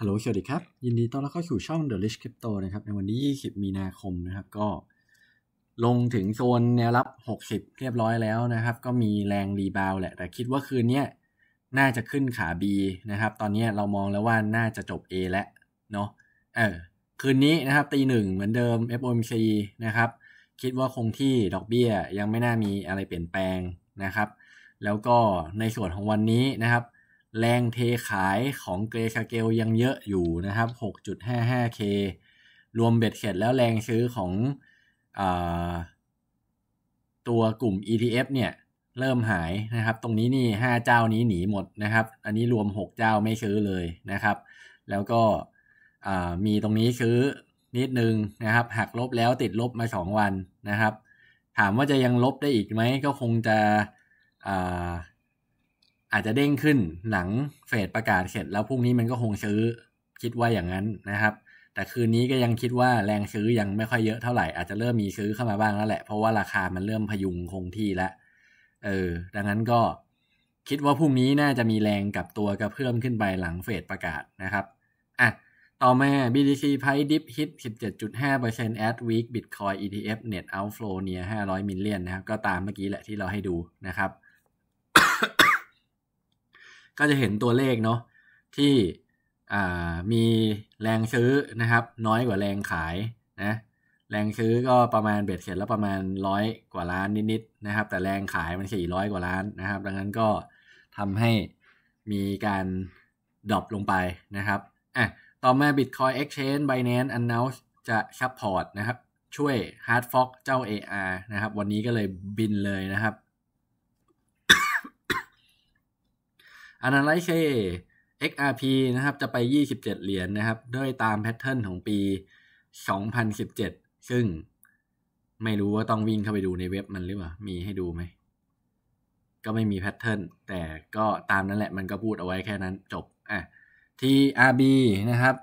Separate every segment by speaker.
Speaker 1: ฮัลโหลสวัสดีครับยินดีต้อนรับเข้าสู่ช่อง The Rich Crypto นะครับ ในวันที่20 มีนาคมนะครับก็ ลงถึงโซนแนวรับ 60เรียบร้อยแล้วนะครับ ก็มีแรงรีบาวแหละ แต่คิดว่าคืนนี้น่าจะขึ้นขา B นะครับ ตอนนี้เรามองแล้วว่าน่าจะจบ A แล้วเนาะเออคืนนี้นะครับตีหนึ่งเหมือนเดิม FOMC นะครับ คิดว่าคงที่ดอกเบี้ยยังไม่น่ามีอะไรเปลี่ยนแปลงนะครับ แล้วก็ในส่วนของวันนี้นะครับแรงเทขายของเกรคาเกลยังเยอะอยู่นะครับ 6.55K รวมเบ็ดเสร็จแล้วแรงซื้อของอตัวกลุ่ม ETF เนี่ยเริ่มหายนะครับ ตรงนี้นี่5เจ้านี้หนีหมดนะครับ อันนี้รวม 6 เจ้าไม่ซื้อเลยนะครับ แล้วก็มีตรงนี้ซื้อนิดนึงนะครับหักลบแล้วติดลบมา 2 วันนะครับ ถามว่าจะยังลบได้อีกไหมก็คงจะอาจจะเด้งขึ้นหลังเฟดประกาศเสร็จแล้วพรุ่งนี้มันก็คงซื้อคิดว่าอย่างนั้นนะครับ แต่คืนนี้ก็ยังคิดว่าแรงซื้อ ยังไม่ค่อยเยอะเท่าไหร่ อาจจะเริ่มมีซื้อเข้ามาบ้างแล้วแหละเพราะว่าราคามันเริ่มพยุงคงที่แล้วเออดังนั้นก็คิดว่าพรุ่งนี้น่าจะมีแรงกับตัวกระเพื่อมขึ้นไปหลังเฟดประกาศนะครับอ่ะต่อมา BTC Price Dip Hit 17.5% at Week Bitcoin ETF Net Outflow Near 500 Million นะครับก็ตามเมื่อกี้แหละที่เราให้ดูนะครับก็จะเห็นตัวเลขเนาะที่มีแรงซื้อนะครับ น้อยกว่าแรงขายนะแรงซื้อก็ประมาณเบ็ดเสร็จแล้วประมาณร้อยกว่าล้านนิดๆนะครับ แต่แรงขายมันสี่ร้อยกว่าล้านนะครับ ดังนั้นก็ทำให้มีการดรอปลงไปนะครับอ่ะต่อมา Bitcoin Exchange Binance announce จะซัพพอร์ตนะครับ ช่วย Hard Fork เจ้า AR นะครับ วันนี้ก็เลยบินเลยนะครับ Analyze K XRP นะครับจะไป 27 เหรียญนนะครับด้วยตามแพทเทิร์นของปี 2017 ซึ่งไม่รู้ว่าต้องวิ่งเข้าไปดูในเว็บมันหรือเปล่ามีให้ดูไหม ก็ไม่มีแพทเทิร์นแต่ก็ตามนั่นแหละมันก็พูดเอาไว้แค่นั้นจบอ่ะ TRB นะครับ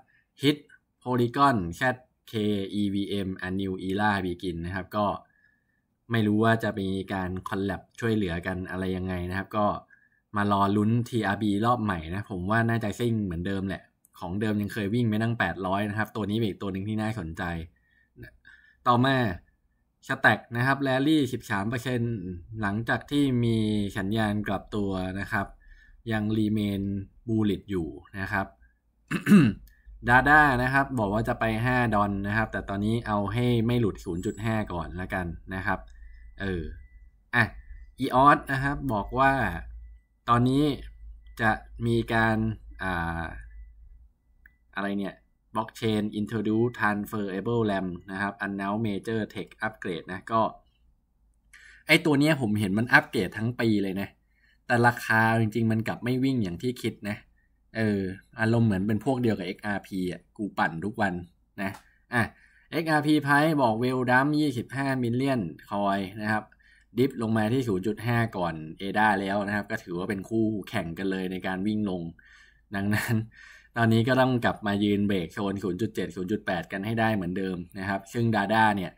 Speaker 1: Hit Polygon Chat K EVM a n e w Era Begin นะครับ ก็ไม่รู้ว่าจะมีการคอลแลบช่วยเหลือกันอะไรยังไงนะครับ ก็มารอลุ้น TRB รอบใหม่นะ ผมว่าน่าจะซิ่งเหมือนเดิมแหละ ของเดิมยังเคยวิ่งไม่นั่ง 800 นะครับ ตัวนี้เป็นอีกตัวหนึ่งที่น่าสนใจ ต่อมาสแต็กนะครับแรลลี่สสิบามเเปอร์ซต์หลังจากที่มีสัญญาณกลับตัวนะครับ ยังรีเมนบูลิตอยู่นะครับดาด้านะครับ บอกว่าจะไป 5 ดอนนะครับ แต่ตอนนี้เอาให้ไม่หลุด0.5ก่อนแล้วกันนะครับ เอออ่ะอีออสนะครับ บอกว่าตอนนี้จะมีการอ่าอะไรเนี่ยบล็อกเชน introduce transferable RAM นะครับ announce major tech upgrade นะก็ไอตัวเนี้ยผมเห็นมันอัปเกรดทั้งปีเลยนะ แต่ราคาจริงๆ มันกลับไม่วิ่งอย่างที่คิดนะเอออารมณ์เหมือนเป็นพวกเดียวกับ XRP อ่ะกูปั่นทุกวันนะอ่ะ XRP ไพ่บอก well d u m ้25 million คอยนะครับดิฟลงมาที่ 0.5 ก่อนเอดาแล้วนะครับ ก็ถือว่าเป็นคู่แข่งกันเลยในการวิ่งลง ดังนั้นตอนนี้ก็ต้องกลับมายืนเบรกโซน0.7 0.8 กันให้ได้เหมือนเดิมนะครับ ซึ่งดาด้าเนี่ย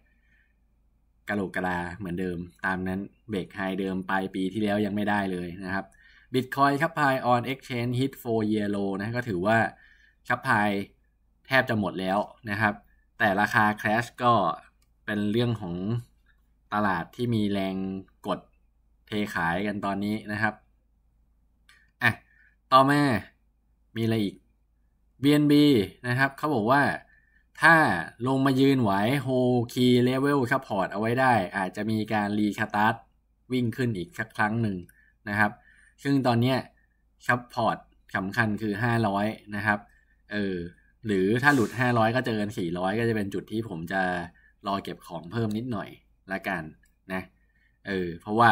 Speaker 1: กะโหลกกะลาเหมือนเดิม ตามนั้นเบรกไฮเดิมปลายปีที่แล้วยังไม่ได้เลยนะครับบิตคอยครับพายออนเอ็กชแนนฮิตโฟเยโลนะก็ถือว่าครับพายแทบจะหมดแล้วนะครับ แต่ราคาคครชก็เป็นเรื่องของตลาดที่มีแรงกดเทขายกันตอนนี้นะครับอ่ะต่อมามีอะไรอีก BNB นะครับ เขาบอกว่า ถ้าลงมายืนไหวโฮคีเลเวลซัพพอร์ตเอาไว้ได้ อาจจะมีการรีคาตัสวิ่งขึ้นอีกสักครั้งหนึ่งนะครับ ซึ่งตอนนี้ซัพพอร์ตสำคัญคือ 500 นะครับ เออ หรือถ้าหลุด 500 ก็เจอกัน400 ก็จะเป็นจุดที่ผมจะรอเก็บของเพิ่มนิดหน่อยละกันนะ เออ เพราะว่า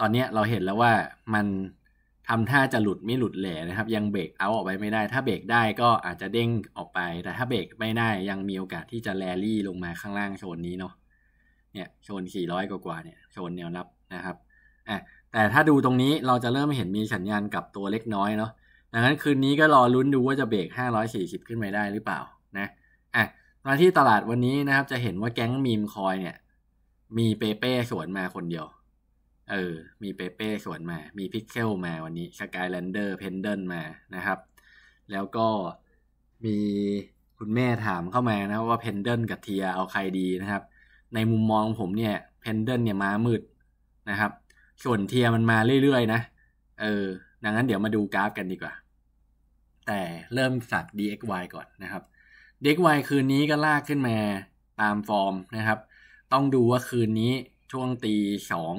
Speaker 1: ตอนนี้เราเห็นแล้วว่ามันทำท่าจะหลุดไม่หลุดแหล่นะครับ ยังเบรกเอาออกไปไม่ได้ ถ้าเบรกได้ก็อาจจะเด้งออกไป แต่ถ้าเบรกไม่ได้ยังมีโอกาสที่จะแรลี่ลงมาข้างล่างโซนนี้เนาะ เนี่ยโซน400กว่าเนี่ยโซนแนวรับนะครับอ่ะแต่ถ้าดูตรงนี้เราจะเริ่มเห็นมีสัญญาณกับตัวเล็กน้อยเนาะดังนั้นคืนนี้ก็รอลุ้นดูว่าจะเบรก540ขึ้นไปได้หรือเปล่า นะอ่ะมาที่ตลาดวันนี้นะครับ จะเห็นว่าแก๊งมีมคอยเนี่ยมีเปเป้สวนมาคนเดียว เออ มีเปเป้สวนมา มีพิกเซลมาวันนี้สกายแลนเดอร์เพนเดิลมานะครับ แล้วก็มีคุณแม่ถามเข้ามานะว่าเพนเดิลกับเทียเอาใครดีนะครับ ในมุมมองผมเนี่ยเพนเดิลเนี่ยมามืดนะครับ ส่วนเทียมันมาเรื่อย ๆ นะ เออดังนั้นเดี๋ยวมาดูกราฟกันดีกว่า แต่เริ่มสัก DXY ก่อนนะครับ DXY คืนนี้ก็ลากขึ้นมาตามฟอร์มนะครับต้องดูว่าคืนนี้ช่วงตีสอง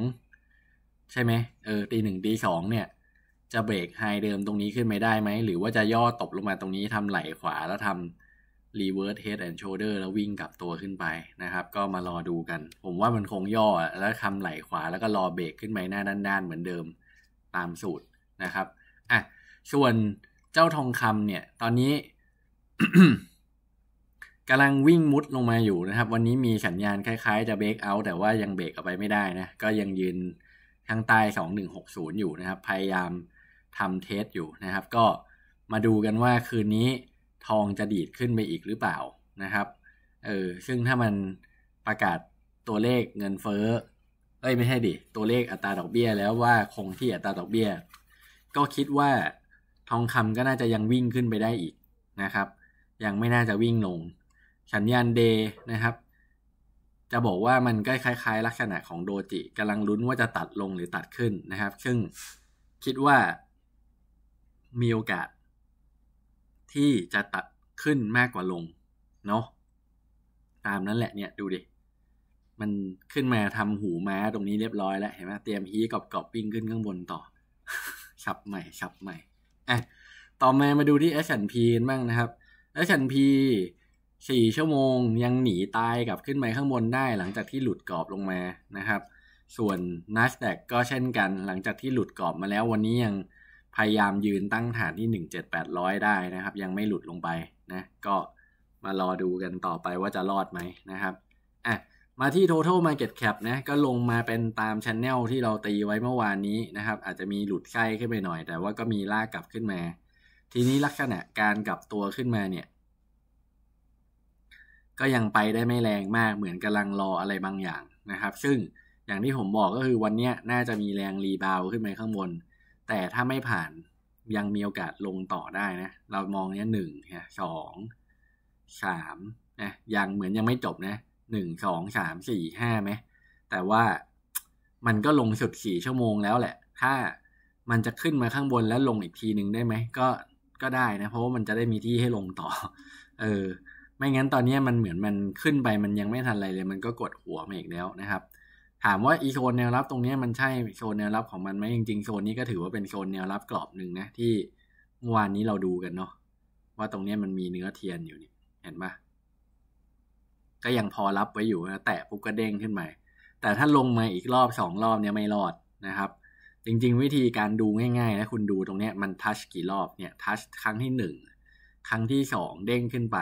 Speaker 1: ใช่ไหมเออตีหนึ่งตีสองเนี่ย จะเบรกไฮเดิมตรงนี้ขึ้นไม่ได้ไหม หรือว่าจะย่อตบลงมาตรงนี้ทำไหลขวาแล้วทำรีเวิร์สเฮดแอนด์โชเดอร์แล้ววิ่งกลับตัวขึ้นไปนะครับ ก็มารอดูกัน ผมว่ามันคงย่อแล้วทำไหลขวาแล้วก็รอเบรกขึ้นไปหน้าด้านๆเหมือนเดิมตามสูตรนะครับ อ่ะ ส่วนเจ้าทองคำเนี่ย ตอนนี้กำลังวิ่งมุดลงมาอยู่นะครับ วันนี้มีสัญญาณคล้ายๆจะเบรกเอา แต่ว่ายังเบรกเอาไปไม่ได้นะก็ยังยืนข้างใต้2160 อยู่นะครับ พยายามทำเทสอยู่นะครับ ก็มาดูกันว่าคืนนี้ทองจะดีดขึ้นไปอีกหรือเปล่านะครับเออซึ่งถ้ามันประกาศตัวเลขเงินเฟ้อเอ้ยไม่ใช่ดิตัวเลขอัตราดอกเบี้ยแล้วว่าคงที่อัตราดอกเบี้ย ก็คิดว่าทองคำก็น่าจะยังวิ่งขึ้นไปได้อีกนะครับ ยังไม่น่าจะวิ่งลงฉันยานเดย์นะครับ จะบอกว่ามันก็คล้ายๆลักษณะของโดจิกำลังลุ้นว่าจะตัดลงหรือตัดขึ้นนะครับ ซึ่งคิดว่ามีโอกาส ที่จะตัดขึ้นมากกว่าลงเนาะตามนั้นแหละ เนี่ยดูดิ มันขึ้นมาทำหูม้าตรงนี้เรียบร้อยแล้ว เห็นไหมเตรียมฮีกบรอบปิ้งขึ้นข้างบนต่อฉับใหม่ฉับใหม่อ่ะต่อมามาดูที่ S&P กันบ้างนะครับ S&P สี่ชั่วโมงยังหนีตายกลับขึ้นไปข้างบนได้หลังจากที่หลุดกรอบลงมานะครับ ส่วน n a s d a q ก็เช่นกันหลังจากที่หลุดกรอบมาแล้ว วันนี้ยังพยายามยืนตั้งฐานที่ 17800 ได้นะครับยังไม่หลุดลงไปนะก็มารอดูกันต่อไปว่าจะรอดไหมนะครับอ่ะมาที่ total market cap นะก็ลงมาเป็นตาม channel ที่เราตีไว้เมื่อวานนี้นะครับ อาจจะมีหลุดไข้ขึ้นไปหน่อยแต่ว่าก็มีลากกลับขึ้นมา ทีนี้ลักษณะการกลับตัวขึ้นมาเนี่ยก็ยังไปได้ไม่แรงมากเหมือนกำลังรออะไรบางอย่างนะครับ ซึ่งอย่างที่ผมบอกก็คือวันนี้น่าจะมีแรงรีบาวขึ้นไปข้างบน แต่ถ้าไม่ผ่านยังมีโอกาสลงต่อได้นะเรามองเนี้ยหนึ่งสองสามนะยังเหมือนยังไม่จบนะหนึ่งสองสามสี่ห้าไหมแต่ว่ามันก็ลงสุดสี่ชั่วโมงแล้วแหละ ถ้ามันจะขึ้นมาข้างบนแล้วลงอีกทีหนึ่งได้ไหมก็ก็ได้นะ เพราะว่ามันจะได้มีที่ให้ลงต่อ เออไม่งั้นตอนนี้มันเหมือนมันขึ้นไป มันยังไม่ทันอะไรเลย มันก็กดหัวมาอีกแล้วนะครับ ถามว่าอีโซนแนวรับ ตรงนี้มันใช่โซนแนวรับ ของมันไหมจริงๆโซนนี้ก็ถือว่าเป็นโซนแนวรับกรอบหนึ่งนะ ที่เมื่อวานนี้เราดูกันเนาะว่าตรงนี้มันมีเนื้อเทียนอยู่นี่เห็นปะก็ยังพอรับไว้อยู่นะแตะปุ๊บก็เด้งขึ้นมาแต่ถ้าลงมาอีกรอบสองรอบเนี่ยไม่รอดนะครับ จริงๆ วิธีการดูง่ายๆนะคุณดูตรงเนี้ยมันทัชกี่รอบเนี่ยทัชครั้งที่หนึ่งครั้งที่สองเด้งขึ้นไป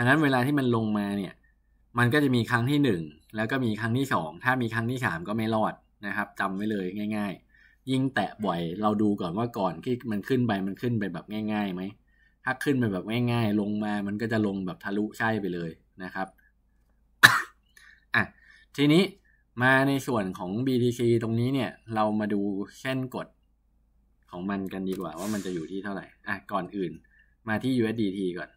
Speaker 1: ดังนั้นเวลาที่มันลงมาเนี่ย มันก็จะมีครั้งที่1แล้วก็มีครั้งที่2ถ้ามีครั้งที่3ก็ไม่รอดนะครับ จำไว้เลยง่าย ๆ ยิ่งแตะบ่อยเราดูก่อนว่าก่อนที่มันขึ้นไปมันขึ้นไปแบบง่ายๆไหมถ้าขึ้นไปแบบง่าย ๆ ลงมามันก็จะลงแบบทะลุใช่ไปเลยนะครับอ่ะทีนี้มาในส่วนของ BTC ตรงนี้เนี่ยเรามาดูเส้นกด ของมันกันดีกว่าว่ามันจะอยู่ที่เท่าไหร่อ่ะก่อนอื่นมาที่ USDT ก่อน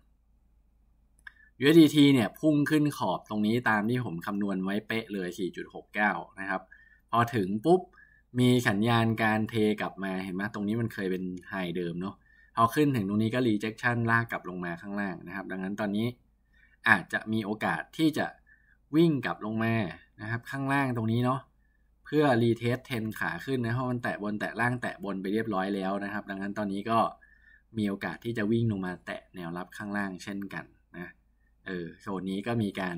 Speaker 1: USDT เนี่ยพุ่งขึ้นขอบตรงนี้ตามที่ผมคำนวณไว้เป๊ะเลย 4.69 นะครับ พอถึงปุ๊บมีสัญญาณการเทกลับมาเห็นไหมตรงนี้มันเคยเป็นไฮเดิมเนาะพอขึ้นถึงตรงนี้ก็ rejection ลากกลับลงมาข้างล่างนะครับ ดังนั้นตอนนี้อาจจะมีโอกาสที่จะวิ่งกลับลงมานะครับ ข้างล่างตรงนี้เนาะเพื่อรีเทสเทนขาขึ้นนะเพราะมันแตะบนแตะล่างแตะบนไปเรียบร้อยแล้วนะครับ ดังนั้นตอนนี้ก็มีโอกาสที่จะวิ่งลงมาแตะแนวรับข้างล่าง เช่นกันเออโซนนี้ก็มีการ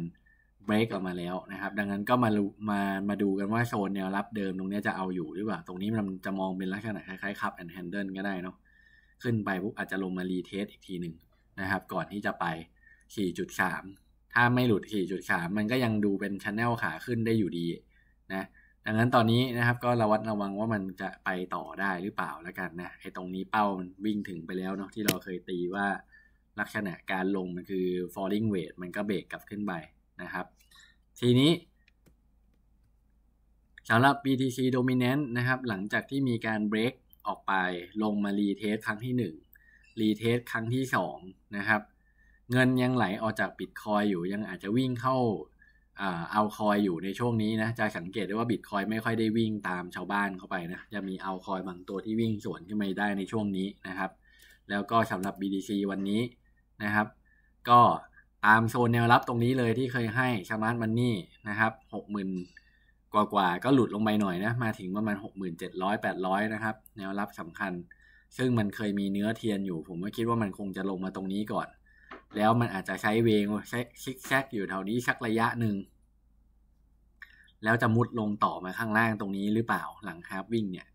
Speaker 1: เบรกออกมาแล้วนะครับ ดังนั้นก็มามามาดูกันว่าโซนแนวรับเดิมตรงนี้จะเอาอยู่หรือเปล่า ตรงนี้มันจะมองเป็นลักษณะ คล้ายๆคับแอนด์แฮนเดิลก็ได้เนาะขึ้นไปปุ๊บอาจจะลงมารีเทสอีกทีหนึ่งนะครับ ก่อนที่จะไป 4.3 ถ้าไม่หลุด 4.3 มันก็ยังดูเป็นชันแนลขาขึ้นได้อยู่ดีนะ ดังนั้นตอนนี้นะครับก็ระวัดระวังว่ามันจะไปต่อได้หรือเปล่าแล้วกันนะไอ้ตรงนี้เป้ามันวิ่งถึงไปแล้วเนาะที่เราเคยตีว่าลักษณะการลงมันคือ falling weight มันก็เบรกกลับขึ้นไปนะครับ ทีนี้สำหรับ BTC dominant นะครับ หลังจากที่มีการ break ออกไปลงมารีเทสครั้งที่ 1รีเทสครั้งที่2นะครับ เงินยังไหลออกจากบิตคอยอยู่ยังอาจจะวิ่งเข้าเอาคอยอยู่ในช่วงนี้นะ จะสังเกตได้ว่าบิตคอยไม่ค่อยได้วิ่งตามชาวบ้านเข้าไปนะ จะมีเอาคอยบางตัวที่วิ่งสวนขึ้นมาได้ในช่วงนี้นะครับ แล้วก็สำหรับ BTC วันนี้นะครับ ก็ตามโซนแนวรับตรงนี้เลยที่เคยให้ชาร์ตมันนี่นะครับหกหมื่นกว่ากว่าก็หลุดลงไปหน่อยนะ มาถึงประมาณหกหมื่นเจ็ดร้อยแปดร้อยนะครับ แนวรับสำคัญ ซึ่งมันเคยมีเนื้อเทียนอยู่ ผมก็คิดว่ามันคงจะลงมาตรงนี้ก่อน แล้วมันอาจจะใช้เวงใช้ิกแซกอยู่แถวนี้ชักระยะหนึ่งแล้วจะมุดลงต่อมาข้างล่างตรงนี้หรือเปล่าหลังฮาร์บวิ่งเนี่ย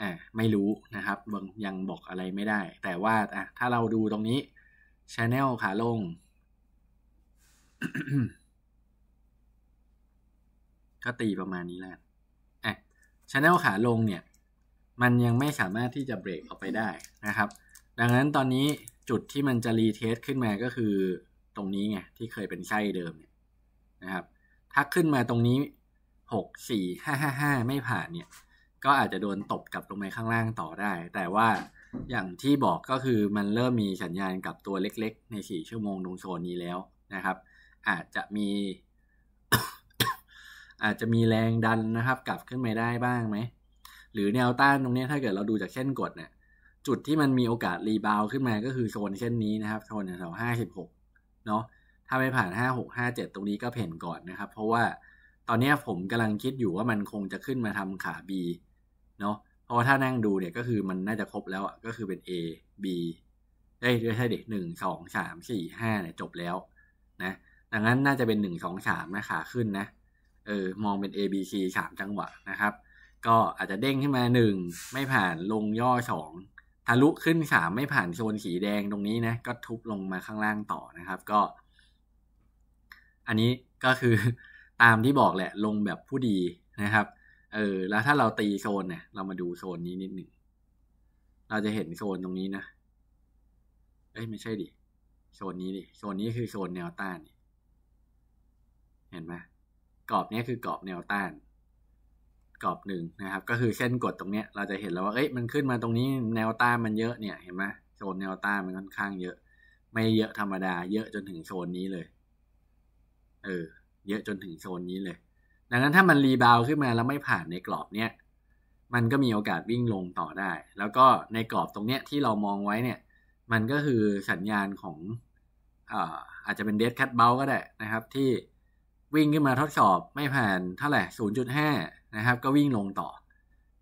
Speaker 1: อ่าไม่รู้นะครับยังบอกอะไรไม่ได้ แต่ว่าอ่ะถ้าเราดูตรงนี้ชแนลขาลงก็ตีประมาณนี้แหละอ่ะชแนลขาลงเนี่ย มันยังไม่สามารถที่จะเบรกออกไปได้นะครับ ดังนั้นตอนนี้จุดที่มันจะรีเทสขึ้นมาก็คือ ตรงนี้ไงที่เคยเป็นไส้เดิมเนี่ยนะครับ ถ้าขึ้นมาตรงนี้หกสี่ห้าห้าห้าไม่ผ่านเนี่ย ก็อาจจะโดนตบกลับลงไปข้างล่างต่อได้แต่ว่าอย่างที่บอกก็คือมันเริ่มมีสัญญาณกับตัวเล็กๆ ใน 4 ชั่วโมงตรงโซนนี้แล้วนะครับ อาจจะมี อาจจะมีแรงดันนะครับ กลับขึ้นไปได้บ้างไหม หรือแนวต้านตรงนี้ถ้าเกิดเราดูจากเส้นกดเนี่ยจุดที่มันมีโอกาสรีบาวขึ้นมาก็คือโซนเช่นนี้นะครับโซนแถวห้าสิบหกเนาะถ้าไม่ผ่านห้าหกห้าเจ็ดตรงนี้ก็เพ่นก่อนนะครับ เพราะว่าตอนนี้ผมกำลังคิดอยู่ว่ามันคงจะขึ้นมาทำขา B เนาะเพราะว่าถ้านั่งดูเนี่ยก็คือมันน่าจะครบแล้วอ่ะก็คือเป็น A B เอ้ยใช่ดิหนึ่ง สอง สาม สี่ ห้าเนี่ยจบแล้ว นะ ดังนั้นน่าจะเป็นหนึ่ง สอง สามนะขาขึ้นนะ เออมองเป็น A B C สามจังหวะนะครับ ก็อาจจะเด้งขึ้นมาหนึ่งไม่ผ่านลงย่อสองทะลุขึ้นสามไม่ผ่านโซนสีแดงตรงนี้นะก็ทุบลงมาข้างล่างต่อนะครับ ก็อันนี้ก็คือตามที่บอกแหละลงแบบผู้ดีนะครับเออ แล้วถ้าเราตีโซนเนี่ย เรามาดูโซนนี้นิดหนึ่ง เราจะเห็นโซนตรงนี้นะ เอ้ยไม่ใช่ดิ โซนนี้ดิโซนนี้คือโซนแนวต้านเห็นไหมกรอบนี้คือกรอบแนวต้านกรอบหนึ่งนะครับ ก็คือเส้นกดตรงเนี้ยเราจะเห็นแล้วว่า เอ้ยมันขึ้นมาตรงนี้ แนวต้านมันเยอะเนี่ย เห็นไหมโซนแนวต้านมันค่อนข้าง เยอะ ไม่เยอะธรรมดา เยอะจนถึงโซนนี้เลย เออ เยอะจนถึงโซนนี้เลยดังนั้นถ้ามันรีบาวขึ้นมาแล้วไม่ผ่านในกรอบเนี้ยมันก็มีโอกาสวิ่งลงต่อได้ แล้วก็ในกรอบตรงเนี้ยที่เรามองไว้เนี่ย มันก็คือสัญญาณของอาจจะเป็นเดสคัตเบลก็ได้นะครับ ที่วิ่งขึ้นมาทดสอบไม่ผ่านเท่าไหร่ศูนย์จุดห้านะครับ ก็วิ่งลงต่อ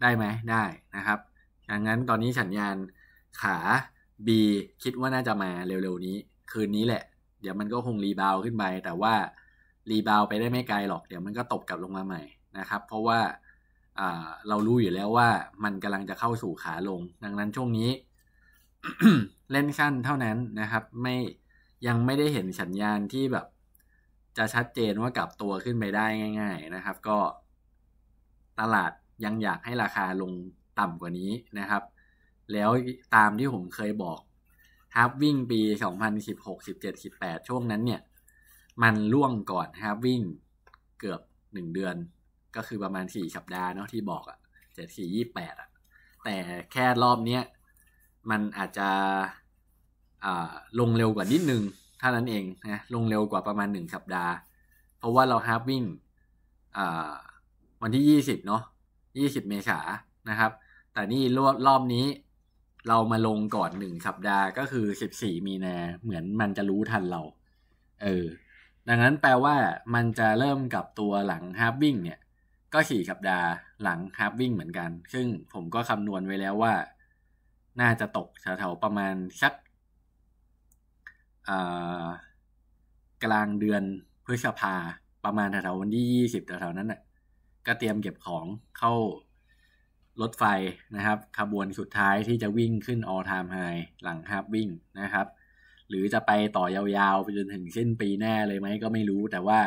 Speaker 1: ได้ไหม ได้นะครับดังนั้นตอนนี้สัญญาณขา B คิดว่าน่าจะมาเร็ว ๆ นี้ คืนนี้แหละ เดี๋ยวมันก็คงรีบาวขึ้นไป แต่ว่ารีบาวไปได้ไม่ไกลหรอกเดี๋ยวมันก็ตกกลับลงมาใหม่นะครับ เพราะว่า เรารู้อยู่แล้วว่ามันกำลังจะเข้าสู่ขาลง ดังนั้นช่วงนี้ เล่นขั้นเท่านั้นนะครับ ไม่ยังไม่ได้เห็นสัญญาณที่แบบ จะชัดเจนว่ากลับตัวขึ้นไปได้ง่ายๆนะครับ ก็ตลาดยังอยากให้ราคาลงต่ำกว่านี้นะครับ แล้วตามที่ผมเคยบอกฮับวิ่งปี 2016 17 18 ช่วงนั้นเนี่ยมันล่วงก่อนครับวิ่ง เกือบหนึ่งเดือน ก็คือประมาณสี่สัปดาห์เนาะที่บอกอะ่ะเจ็ดสี่ยี่แปดอ่ะแต่แค่รอบเนี้ยมันอาจจะลงเร็วกว่านิดนึงเท่านั้นเองนะลงเร็วกว่าประมาณหนึ่งสัปดาห์ เพราะว่าเราฮาร์ปวิ่งวันที่ยี่สิบเนาะยี่สิบเมษานะครับ แต่นี่รอบรอบนี้เรามาลงก่อนหนึ่งสัปดาห์ก็คือสิบสี่มีนาเหมือนมันจะรู้ทันเรา เออดังนั้นแปลว่ามันจะเริ่มกับตัวหลังฮาร์วิ่งเนี่ยก็สี่สับดาหลังฮาร์วิ่งเหมือนกัน ซึ่งผมก็คำนวณไว้แล้วว่า น่าจะตกแถวๆประมาณสักกลางเดือนพฤษภาประมาณแถวๆวันที่ยี่สิบแถวๆนั้นน่ะก็เตรียมเก็บของเข้ารถไฟนะครับ ขบวนสุดท้ายที่จะวิ่งขึ้นออทามไฮหลังฮาร์วิ่งนะครับหรือจะไปต่อยาวๆไปจนถึงเช่นปีหน้าเลยไหมก็ไม่รู้ แต่ว่า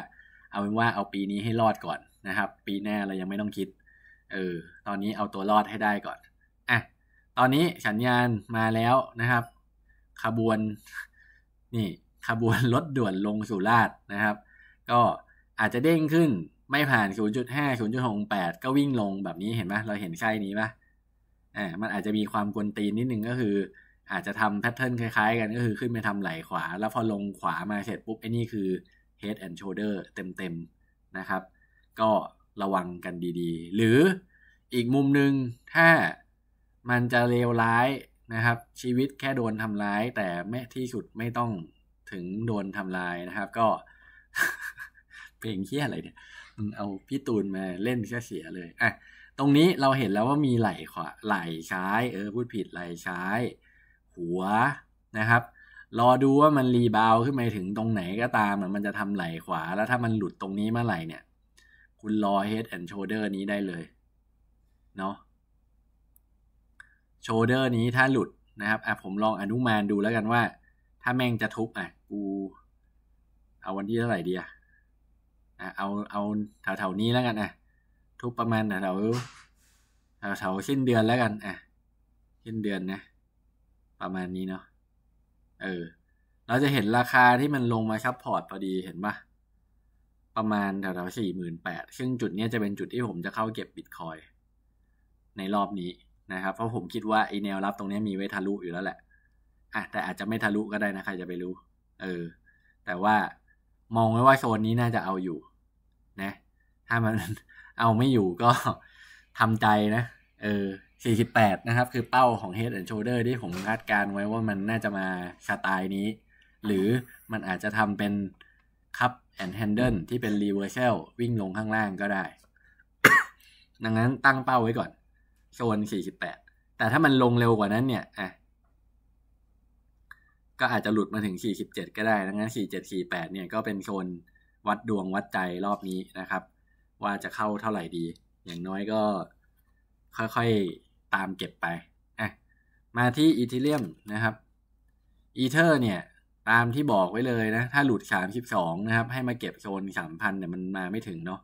Speaker 1: เอาเป็นว่าเอาปีนี้ให้รอดก่อนนะครับ ปีหน้าเรายังไม่ต้องคิดเออตอนนี้เอาตัวรอดให้ได้ก่อนอ่ะตอนนี้สัญญาณมาแล้วนะครับขบวนนี่ขบวนรถด่วนลงสุราษฎร์นะครับ ก็อาจจะเด้งขึ้น ไม่ผ่าน 0.5 0.68ก็วิ่งลงแบบนี้เห็นไหมเราเห็นไส้นี้ปะอ่ามันอาจจะมีความกวนตีนนิดนึงก็คืออาจจะทำแพทเทิร์นคล้าย ๆ กันก็คือขึ้นไปทำไหลขวา แล้วพอลงขวามาเสร็จปุ๊บไอ้นี่คือ head and shoulder เต็มๆนะครับ ก็ระวังกันดีๆ หรืออีกมุมหนึ่งถ้ามันจะเลวร้ายนะครับ ชีวิตแค่โดนทำร้าย แต่แม้ที่สุดไม่ต้องถึงโดนทำร้ายนะครับ ก็เพลงเคี้ยอะไรเนี่ยเอาพี่ตูนมาเล่นเสียเลยอ่ะตรงนี้เราเห็นแล้วว่ามีไหล่ขวาไหล่ซ้ายเออพูดผิดไหล่ซ้ายหัวนะครับ รอดูว่ามันรีบาวขึ้นไปถึงตรงไหนก็ตาม มันจะทำไหลขวา แล้วถ้ามันหลุดตรงนี้เมื่อไหร่เนี่ย คุณรอ head and shoulder นี้ได้เลยเนาะ shoulder นี้ถ้าหลุดนะครับอ่ะผมลองอนุมานดูแล้วกันว่า ถ้าแม่งจะทุบอ่ะ กูเอาวันที่เท่าไหร่ดีอ่ะเอาเอาแถวๆนี้แล้วกัน อ่ะ ทุบประมาณแถวแถวสิ้นเดือนแล้วกัน อ่ะสิ้นเดือนนะประมาณนี้เนาะ เออ เราจะเห็นราคาที่มันลงมาซับพอร์ตพอดีเห็นปะประมาณแถวๆสี่หมื่นแปด ซึ่งจุดนี้จะเป็นจุดที่ผมจะเข้าเก็บบิตคอยในรอบนี้นะครับ เพราะผมคิดว่าไอแนวรับตรงนี้มีไว้ทะลุอยู่แล้วแหละ อ่ะ แต่อาจจะไม่ทะลุก็ได้นะ ใครจะไปรู้ เออ แต่ว่ามองไว้ว่าโซนนี้น่าจะเอาอยู่ นะ ถ้ามันเอาไม่อยู่ก็ทำใจนะ เออ48 นะครับ คือเป้าของ Head and Shoulder ที่ผมคาดการไว้ว่ามันน่าจะมาสไตล์นี้ หรือมันอาจจะทำเป็น Cup and Handle ที่เป็น Reversal วิ่งลงข้างล่างก็ได้ ดังนั้นตั้งเป้าไว้ก่อน โซน 48 แต่ถ้ามันลงเร็วกว่านั้นเนี่ยอ่ะก็อาจจะหลุดมาถึง 47 ก็ได้ ดังนั้น 47 48เนี่ยก็เป็นโซนวัดดวงวัดใจรอบนี้นะครับ ว่าจะเข้าเท่าไหร่ดี อย่างน้อยก็ค่อยตามเก็บไปอ่ะมาที่อีเทเรียมนะครับ อีเทอร์เนี่ย ตามที่บอกไว้เลยนะ ถ้าหลุด32นะครับ ให้มาเก็บโซน3,000เนี่ยมันมาไม่ถึงเนาะ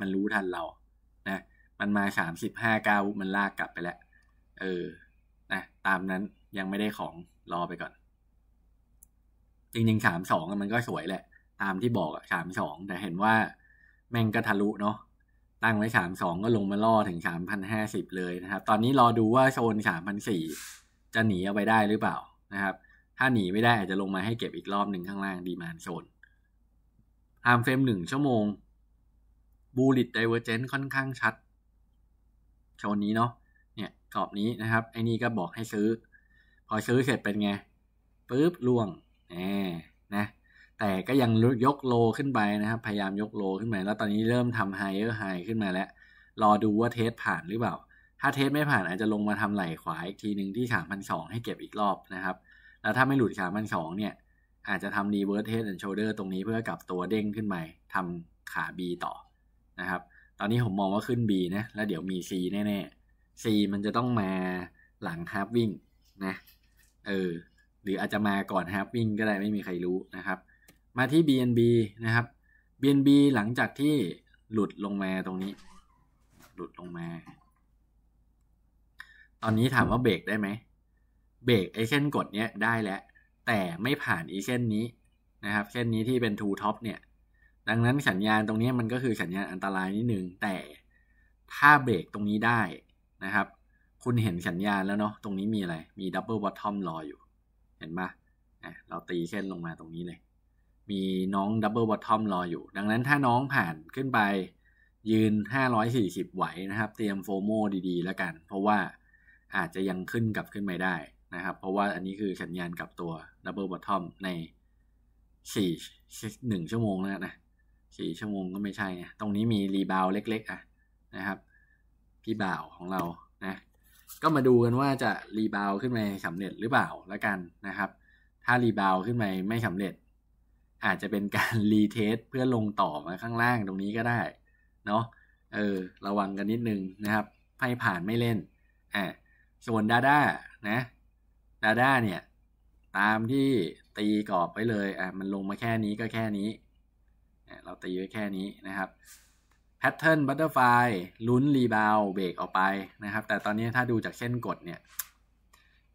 Speaker 1: มันรู้ทันเรา นะ มันมา 35ก้าวมันลากกลับไปแล้วเออนะตามนั้นยังไม่ได้ของรอไปก่อน จริงๆ32 มันก็สวยแหละ ตามที่บอกอะ32 แต่เห็นว่า แม่งกระทะลุเนาะตั้งไว้สามสองก็ลงมาล่อถึงสามพันห้าสิบเลยนะครับตอนนี้รอดูว่าโซนสามพันสี่จะหนีเอาไปได้หรือเปล่านะครับ ถ้าหนีไม่ได้อาจจะลงมาให้เก็บอีกรอบหนึ่งข้างล่างดีมานโซนไทม์เฟรมหนึ่งชั่วโมงบูลิตไดเวอร์เจนค่อนข้างชัด โซนนี้เนาะเนี่ยกรอบนี้นะครับ ไอ้นี่ก็บอกให้ซื้อ พอซื้อเสร็จเป็นไงปุ๊บล่วงแหมนะแต่ก็ยังยกโลขึ้นไปนะครับ พยายามยกโลขึ้นมาแล้วตอนนี้เริ่มทำไฮเออร์ไฮขึ้นมาแล้ว รอดูว่าเทสผ่านหรือเปล่า ถ้าเทส ไม่ผ่านอาจจะลงมาทำไหลขวาอีกทีหนึ่งที่สาพันสองให้เก็บอีกรอบนะครับ แล้วถ้าไม่หลุดสาพันสอง เนี่ย อาจจะทำรีเวิร์สเทสแอนโชเดอร์ตรงนี้เพื่อกลับตัวเด้งขึ้นไปทำขา B ต่อนะครับ ตอนนี้ผมมองว่าขึ้น B นะ แล้วเดี๋ยวมี C แน่ๆ C มันจะต้องมาหลังฮาร์ปวิ่งนะ เออ หรืออาจจะมาก่อนฮาร์ปวิ่งก็ได้ไม่มีใครรู้นะครับมาที่ BNB นะครับ BNB หลังจากที่หลุดลงมาตรงนี้ หลุดลงมา ตอนนี้ถามว่าเบรกได้ไหมเบรกไอเส้นกดเนี้ยได้แล้ว แต่ไม่ผ่านอีเส้นนี้นะครับ เส้นนี้ที่เป็น two top เนี่ย ดังนั้นสัญญาณตรงนี้มันก็คือสัญญาณอันตรายนิดนึง แต่ถ้าเบรกตรงนี้ได้นะครับ คุณเห็นสัญญาณแล้วเนาะ ตรงนี้มีอะไร มีดับเบิลบอททอมรออยู่ เห็นปะเราตีเส้นลงมาตรงนี้เลยมีน้องดับเบิลบอททอมรออยู่ ดังนั้นถ้าน้องผ่านขึ้นไปยืน 540 ไหวนะครับ เตรียมโฟโมดีๆ แล้วกัน เพราะว่าอาจจะยังขึ้นกลับขึ้นไปได้นะครับ เพราะว่าอันนี้คือสัญญาณกับตัวดับเบิลบอททอมใน4 1ชั่วโมงแล้วนะ 4 ชั่วโมงก็ไม่ใช่นะตรงนี้มีรีบาวเล็กๆอ่ะนะครับ พี่บ่าวของเรา นะ ก็มาดูกันว่าจะรีบาวขึ้นไปสำเร็จหรือเปล่าแล้วกันนะครับ ถ้ารีบาวขึ้นไปไม่สำเร็จอาจจะเป็นการรีเทสเพื่อลงต่อมาข้างล่างตรงนี้ก็ได้เนาะเออระวังกันนิดนึงนะครับ ให้ผ่านไม่เล่นอ่าส่วนดาด้านะดาด้าเนี่ย ตามที่ตีกรอบไปเลยอ่ะมันลงมาแค่นี้ก็แค่นี้ เราตีไว้แค่นี้นะครับแพทเทิร์นบัตเตอร์ไฟลุ้นรีบาวเบรกออกไปนะครับ แต่ตอนนี้ถ้าดูจากเส้นกดเนี่ย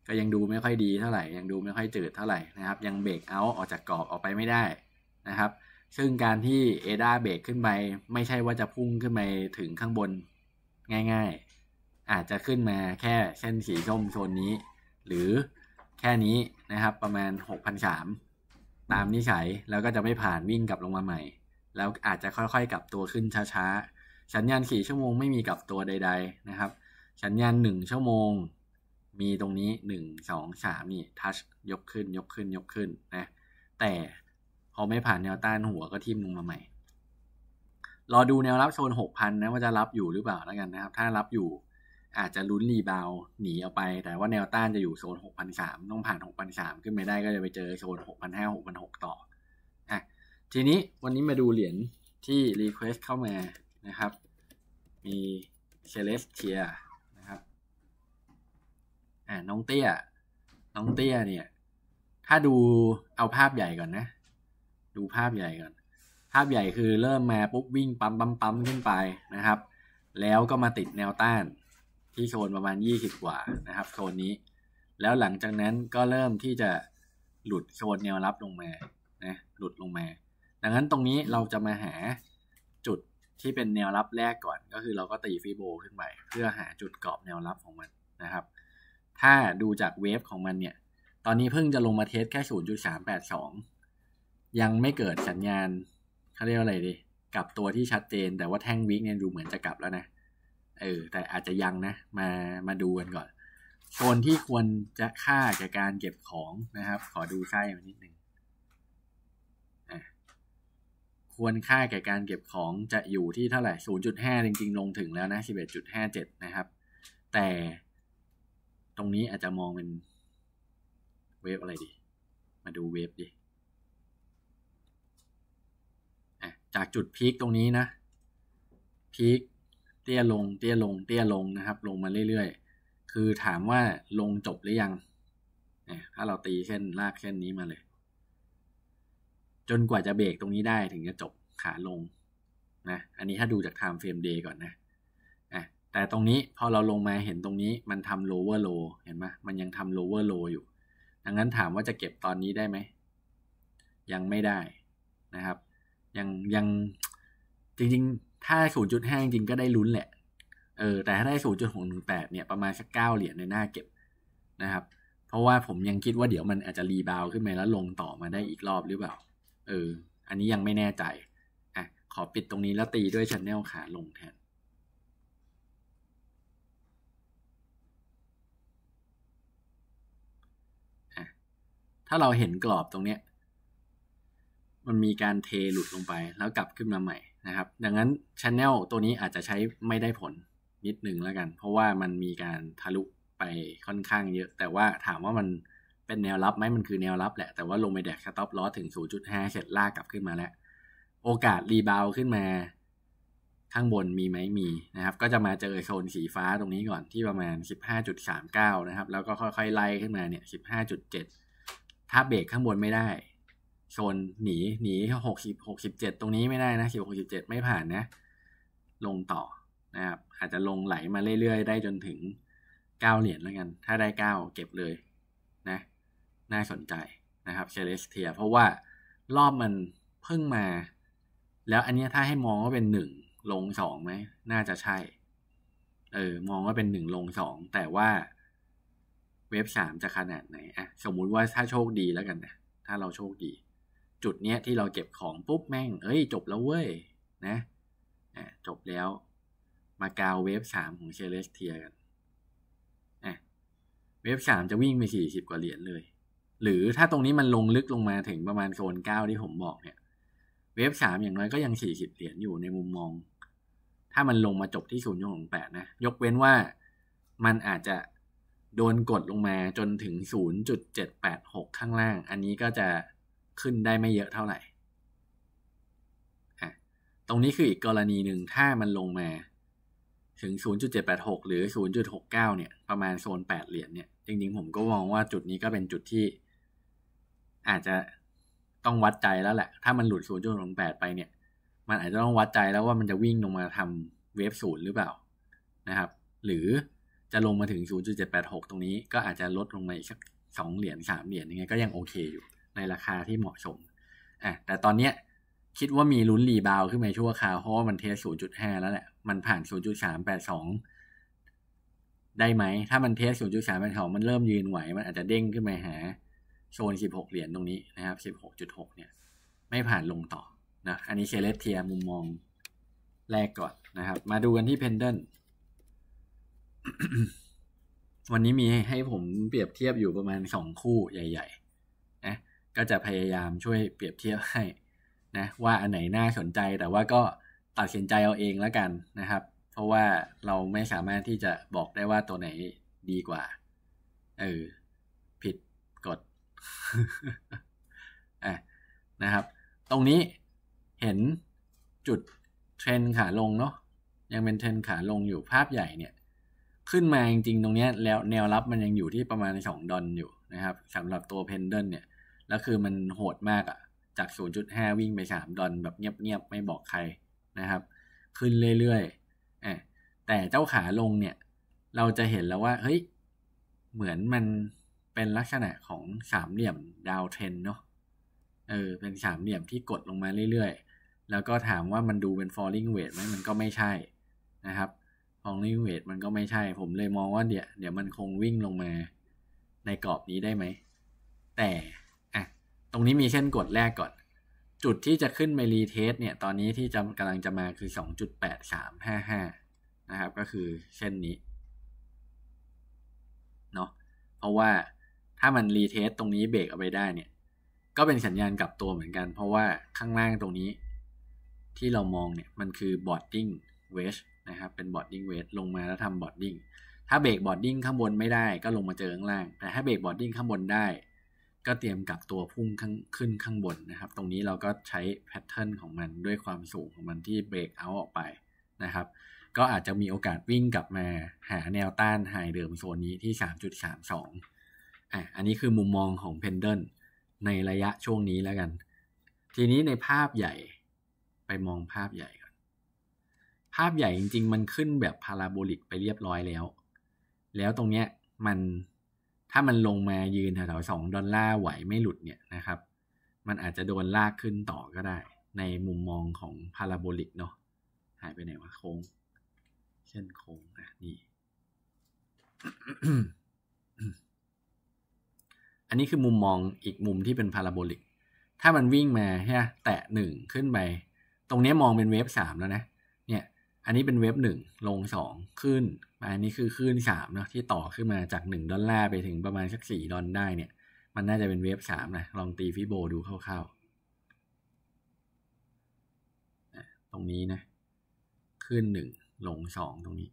Speaker 1: ก็ยังดูไม่ค่อยดีเท่าไหร่ยังดูไม่ค่อยจืดเท่าไหร่นะครับยังเบรกเอา ออกจากกรอบออกไปไม่ได้นะครับ ซึ่งการที่เอดาเบรกขึ้นไป ไม่ใช่ว่าจะพุ่งขึ้นไปถึงข้างบนง่ายๆ อาจจะขึ้นมาแค่เส้นสีส้มโซนนี้ หรือแค่นี้นะครับประมาณ6,003ตามนิสัยแล้วก็จะไม่ผ่านวิ่งกลับลงมาใหม่ แล้วอาจจะค่อยๆ กลับตัวขึ้นช้าๆสัญญาณ4ชั่วโมงไม่มีกลับตัวใด ๆ นะครับ สัญญาณ1ชั่วโมงมีตรงนี้หนึ่งงสอสามนี่ ทัชยกขึ้น ยกขึ้น ยกขึ้นนะ แต่พอไม่ผ่านแนวต้านหัวก็ทิ่มลงมาใหม่ รอดูแนวรับโซนหกพันนะว่าจะรับอยู่หรือเปล่าแล้วกันนะครับ ถ้ารับอยู่อาจจะลุ้นรีบาวหนีออกไป แต่ว่าแนวต้านจะอยู่โซนหกพันสามต้องผ่านหกพันสามขึ้นไม่ได้ก็จะไปเจอโซนหกพันห้าหกพันหกต่ออ่ะทีนี้วันนี้มาดูเหรียญที่รีเควสเข้ามานะครับ มีเซเลสเทียอ่าน้องเตี้ย น้องเตี้ยเนี่ย ถ้าดูเอาภาพใหญ่ก่อนนะ ดูภาพใหญ่ก่อน ภาพใหญ่คือเริ่มมาปุ๊บวิ่ง ปั๊มปั๊มปั๊มขึ้นไปนะครับ แล้วก็มาติดแนวต้านที่โซนประมาณ20กว่านะครับโซนนี้ แล้วหลังจากนั้นก็เริ่มที่จะหลุดโซนแนวรับลงมานะหลุดลงมา ดังนั้นตรงนี้เราจะมาหาจุดที่เป็นแนวรับแรกก่อน ก็คือเราก็ตีฟีโบขึ้นไปเพื่อหาจุดกรอบแนวรับของมันนะครับถ้าดูจากเวฟของมันเนี่ย ตอนนี้เพิ่งจะลงมาเทสแค่ 0.382 ยังไม่เกิดสัญญาณเขาเรียกอะไรดีกับตัวที่ชัดเจน แต่ว่าแท่งวิกเนี่ยดูเหมือนจะกลับแล้วนะ เออแต่อาจจะยังนะมามาดูกันก่อนโซนที่ควรจะค่าจากการเก็บของนะครับ ขอดูไส้มานิดนึง ควรค่าแก่การเก็บของจะอยู่ที่เท่าไหร่ 0.5 จริงๆ ลงถึงแล้วนะ11.57นะครับ แต่ตรงนี้อาจจะมองเป็น เวฟอะไรดี มาดูเวฟดิจากจุดพีคตรงนี้นะ พีคเตี้ยลง เตี้ยลง เตี้ยลงนะครับ ลงมาเรื่อยๆ คือถามว่าลงจบหรือยัง ถ้าเราตีเส้นลากเส้นนี้มาเลย จนกว่าจะเบรกตรงนี้ได้ถึงจะจบขาลง นะ อันนี้ถ้าดูจากไทม์เฟรมเดย์ก่อนนะแต่ตรงนี้ พอเราลงมาเห็นตรงนี้มันทำ lower low เห็นไหมมันยังทำ lower low อยู่ ดังนั้นถามว่าจะเก็บตอนนี้ได้ไหมยังไม่ได้นะครับ ยังยัง จริงๆ ถ้า 0.5 จริงก็ได้ลุ้นแหละ เออ แต่ถ้าได้0.618เนี่ยประมาณสัก 9 เหรียญในหน้าเก็บนะครับ เพราะว่าผมยังคิดว่าเดี๋ยวมันอาจจะรีบาวขึ้นมาแล้วลงต่อมาได้อีกรอบหรือเปล่าเอออันนี้ยังไม่แน่ใจอ่ะขอปิดตรงนี้แล้วตีด้วยชันแนลขาลงแทนถ้าเราเห็นกรอบตรงเนี้ยมันมีการเทหลุดลงไปแล้วกลับขึ้นมาใหม่นะครับ ดังนั้นชนแนลตัวนี้อาจจะใช้ไม่ได้ผลนิดหนึ่งแล้วกัน เพราะว่ามันมีการทะลุไปค่อนข้างเยอะ แต่ว่าถามว่ามันเป็นแนวรับไหม มันคือแนวรับแหละ แต่ว่าลงไปแดกสต็อปลอถึง 0.5 เสร็จลากกลับขึ้นมาแล้ว โอกาสรีบาวขึ้นมาข้างบนมีไหมมีนะครับ ก็จะมาเจอโซนสีฟ้าตรงนี้ก่อนที่ประมาณ15.39นะครับ แล้วก็ค่อย ๆ ไล่ขึ้นมาเนี่ย15.7ถ้าเบรกข้างบนไม่ได้ชนหนีหนีหกสิบหกสิบเจ็ดตรงนี้ไม่ได้นะสิบหกสิบเจ็ดไม่ผ่านนะ ลงต่อนะครับ อาจจะลงไหลมาเรื่อยๆ ได้จนถึงเก้าเหรียญแล้วกัน ถ้าได้เก้าเก็บเลย นะ น่าสนใจนะครับเชเลสเทีย เพราะว่ารอบมันเพิ่งมา แล้วอันนี้ถ้าให้มองว่าเป็นหนึ่งลงสองไหมน่าจะใช่ เออมองว่าเป็นหนึ่งลงสองแต่ว่าเวฟสามจะขนาดไหนอ่ะสมมุติว่าถ้าโชคดีแล้วกันนะ ถ้าเราโชคดี จุดเนี้ยที่เราเก็บของปุ๊บแม่ง เอ้ยจบแล้วเว้ยนะอ่ะจบแล้ว มากาวเวฟสามของเชเลสเทียกันอ่ะเวฟสามจะวิ่งไปสี่สิบกว่าเหรียญเลย หรือถ้าตรงนี้มันลงลึกลงมาถึงประมาณโซนเก้าที่ผมบอกเนี่ย เวฟสามอย่างน้อยก็ยังสี่สิบเหรียญอยู่ในมุมมอง ถ้ามันลงมาจบที่ศูนย์จุดหกแปดนะ ยกเว้นว่ามันอาจจะโดนกดลงมาจนถึง 0.786 ข้างล่าง อันนี้ก็จะขึ้นได้ไม่เยอะเท่าไหร่ ตรงนี้คืออีกกรณีหนึ่ง ถ้ามันลงมา ถึง 0.786 หรือ 0.69 เนี่ย ประมาณโซน 8 เหรียญ เนี่ย จริงๆ ผมก็มองว่าจุดนี้ก็เป็นจุดที่ อาจจะต้องวัดใจแล้วแหละ ถ้ามันหลุด0.68ไป เนี่ย มันอาจจะต้องวัดใจแล้วว่ามันจะวิ่งลงมาทำเวฟศูนย์หรือเปล่านะครับ หรือจะลงมาถึง 0.786 ตรงนี้ ก็อาจจะลดลงมาอีกสักสองเหรียญสามเหรียญยังไงก็ยังโอเคอยู่ในราคาที่เหมาะสมอ่ะแต่ตอนเนี้ยคิดว่ามีลุ้นรีบาวขึ้นมาชั่วคราวเพราะว่ามันเทส0.5 แล้วแหละ มันผ่าน 0.382 ได้ไหม ถ้ามันเทส 0.382มันเริ่มยืนไหว มันอาจจะเด้งขึ้นมาหาโซน 16 เหรียญตรงนี้นะครับ 16.6 เนี่ยไม่ผ่านลงต่อนะ อันนี้เชเลสเทียมุมมองแรกก่อนนะครับ มาดูกันที่เพนเดิลวันนี้มีให้ผมเปรียบเทียบอยู่ประมาณสองคู่ใหญ่ๆนะก็จะพยายามช่วยเปรียบเทียบให้ นะว่าอันไหนน่าสนใจแต่ว่าก็ตัดสินใจเอาเองแล้วกันนะครับ เพราะว่าเราไม่สามารถที่จะบอกได้ว่าตัวไหนดีกว่าเออผิดกฎอ่ะนะครับ ตรงนี้เห็นจุดเทรนขาลงเนาะยังเป็นเทรนขาลงอยู่ภาพใหญ่เนี่ยขึ้นมาจริง ๆ ตรงนี้แล้วแนวรับมันยังอยู่ที่ประมาณ 2 ดอลอยู่นะครับสำหรับตัวเพนเดิลเนี่ยแล้วคือมันโหดมากอะจาก 0.5 วิ่งไป 3 ดอลแบบเงียบๆไม่บอกใครนะครับ ขึ้นเรื่อยๆอแต่เจ้าขาลงเนี่ย เราจะเห็นแล้วว่าเฮ้ย เหมือนมันเป็นลักษณะของสามเหลี่ยมดาวเทรนเนาะเออเป็นสามเหลี่ยมที่กดลงมาเรื่อยๆ แล้วก็ถามว่ามันดูเป็น falling w e i g h ไหมมันก็ไม่ใช่นะครับของนิเวทมันก็ไม่ใช่ผมเลยมองว่าเดี๋ยวเดี๋ยวมันคงวิ่งลงมาในกรอบนี้ได้ไหมแต่อะตรงนี้มีเส้นกดแรกก่อน จุดที่จะขึ้นไปรีเทสเนี่ย ตอนนี้ที่จะกำลังจะมาคือสสองจุดดแปามห้าห้านะครับก็คือเส้นนี้ เนาะเพราะว่าถ้ามันรีเทสตรงนี้เบรกเอาไปได้เนี่ย ก็เป็นสัญญาณกลับตัวเหมือนกัน เพราะว่าข้างล่างตรงนี้ ที่เรามองเนี่ยมันคือบอดดิ้งเวชนะครับเป็นบอดดิ้งเวทลงมาแล้วทำบอดดิ้งถ้าเบรกบอดดิ้งข้างบนไม่ได้ก็ลงมาเจอข้างล่าง แต่ถ้าเบรกบอดดิ้งข้างบนได้ ก็เตรียมกับตัวพุ่งข้างขึ้นข้างบนนะครับ ตรงนี้เราก็ใช้แพทเทิร์นของมันด้วยความสูงของมันที่เบรกเอาออกไปนะครับ ก็อาจจะมีโอกาสวิ่งกลับมาหาแนวต้านไฮเดิมโซนนี้ที่ 3.32อ่ะอันนี้คือมุมมองของเพนเดิลในระยะช่วงนี้แล้วกัน ทีนี้ในภาพใหญ่ไปมองภาพใหญ่ภาพใหญ่จริง ๆ มันขึ้นแบบพาราโบลิกไปเรียบร้อยแล้ว แล้วตรงเนี้ยมัน ถ้ามันลงมายืนแถวๆสองดอลลาร์ไหวไม่หลุดเนี่ยนะครับ มันอาจจะโดนลากขึ้นต่อก็ได้ ในมุมมองของพาราโบลิกเนาะ หายไปไหนวะ โค้ง เช่นโค้งนะนี่ อันนี้คือมุมมองอีกมุมที่เป็นพาราโบลิก ถ้ามันวิ่งมาใช่แตะหนึ่งขึ้นไป ตรงนี้มองเป็นเวฟสามแล้วนะ เนี่ยอันนี้เป็นเว็บหนึ่งลงสองขึ้น อันนี้คือขึ้นสามเนาะที่ต่อขึ้นมาจากหนึ่งดอลลาร์ไปถึงประมาณสักสี่ดอลได้เนี่ย มันน่าจะเป็นเว็บสามนะลองตีฟิโบดูคร่าวๆตรงนี้นะขึ้นหนึ่งลงสองตรงนี้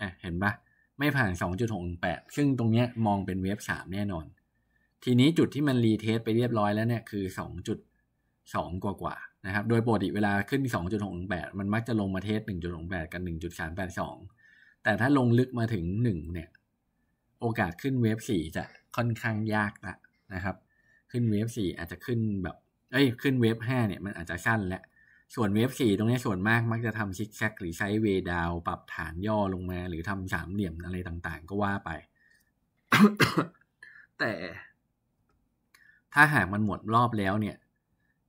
Speaker 1: อ่ะเห็นปะไม่ผ่านสองจุดหกแปดซึ่งตรงเนี้ยมองเป็นเวฟมแน่นอน ทีนี้จุดที่มันรีเทสไปเรียบร้อยแล้วเนี่ยคือสององกว่ากว่าะครับโดยปกติเวลาขึ้น 2.618มันมักจะลงมาเทส 1.68 กับ1.382 แต่ถ้าลงลึกมาถึง1เนี่ย โอกาสขึ้นเวฟ 4 จะค่อนข้างยากละนะครับ ขึ้นเวฟ 4 อาจจะขึ้นแบบ เอ้ย ขึ้นเวฟ5เนี่ยมันอาจจะสั้นและ ส่วนเวฟ 4 ตรงนี้ส่วนมากมักจะทำชิกแซกหรือใช้เวดาว ปรับฐานย่อลงมา หรือทำสามเหลี่ยมอะไรต่างๆ ก็ว่าไป แต่ ถ้าหากมันหมดรอบแล้วเนี่ย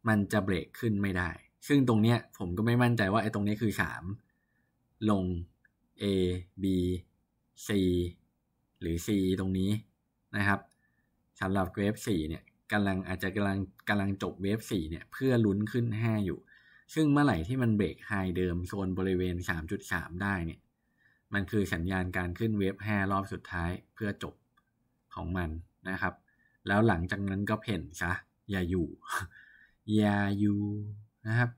Speaker 1: มันจะเบรกขึ้นไม่ได้ ซึ่งตรงเนี้ยผมก็ไม่มั่นใจว่าไอ้ตรงนี้คือสามลง A B C หรือ C ตรงนี้นะครับสำหรับเวฟสี่เนี่ยกำลังอาจจะกำลังกำลังจบเวฟสี่เนี่ยเพื่อลุ้นขึ้น 5 อยู่ ซึ่งเมื่อไหร่ที่มันเบรกไฮเดิม โซนบริเวณสามจุดสามได้เนี่ย มันคือสัญญาณการขึ้นเวฟ5รอบสุดท้ายเพื่อจบของมันนะครับ แล้วหลังจากนั้นก็เพ่นซะอย่าอยู่อย่าอยู่ นะครับ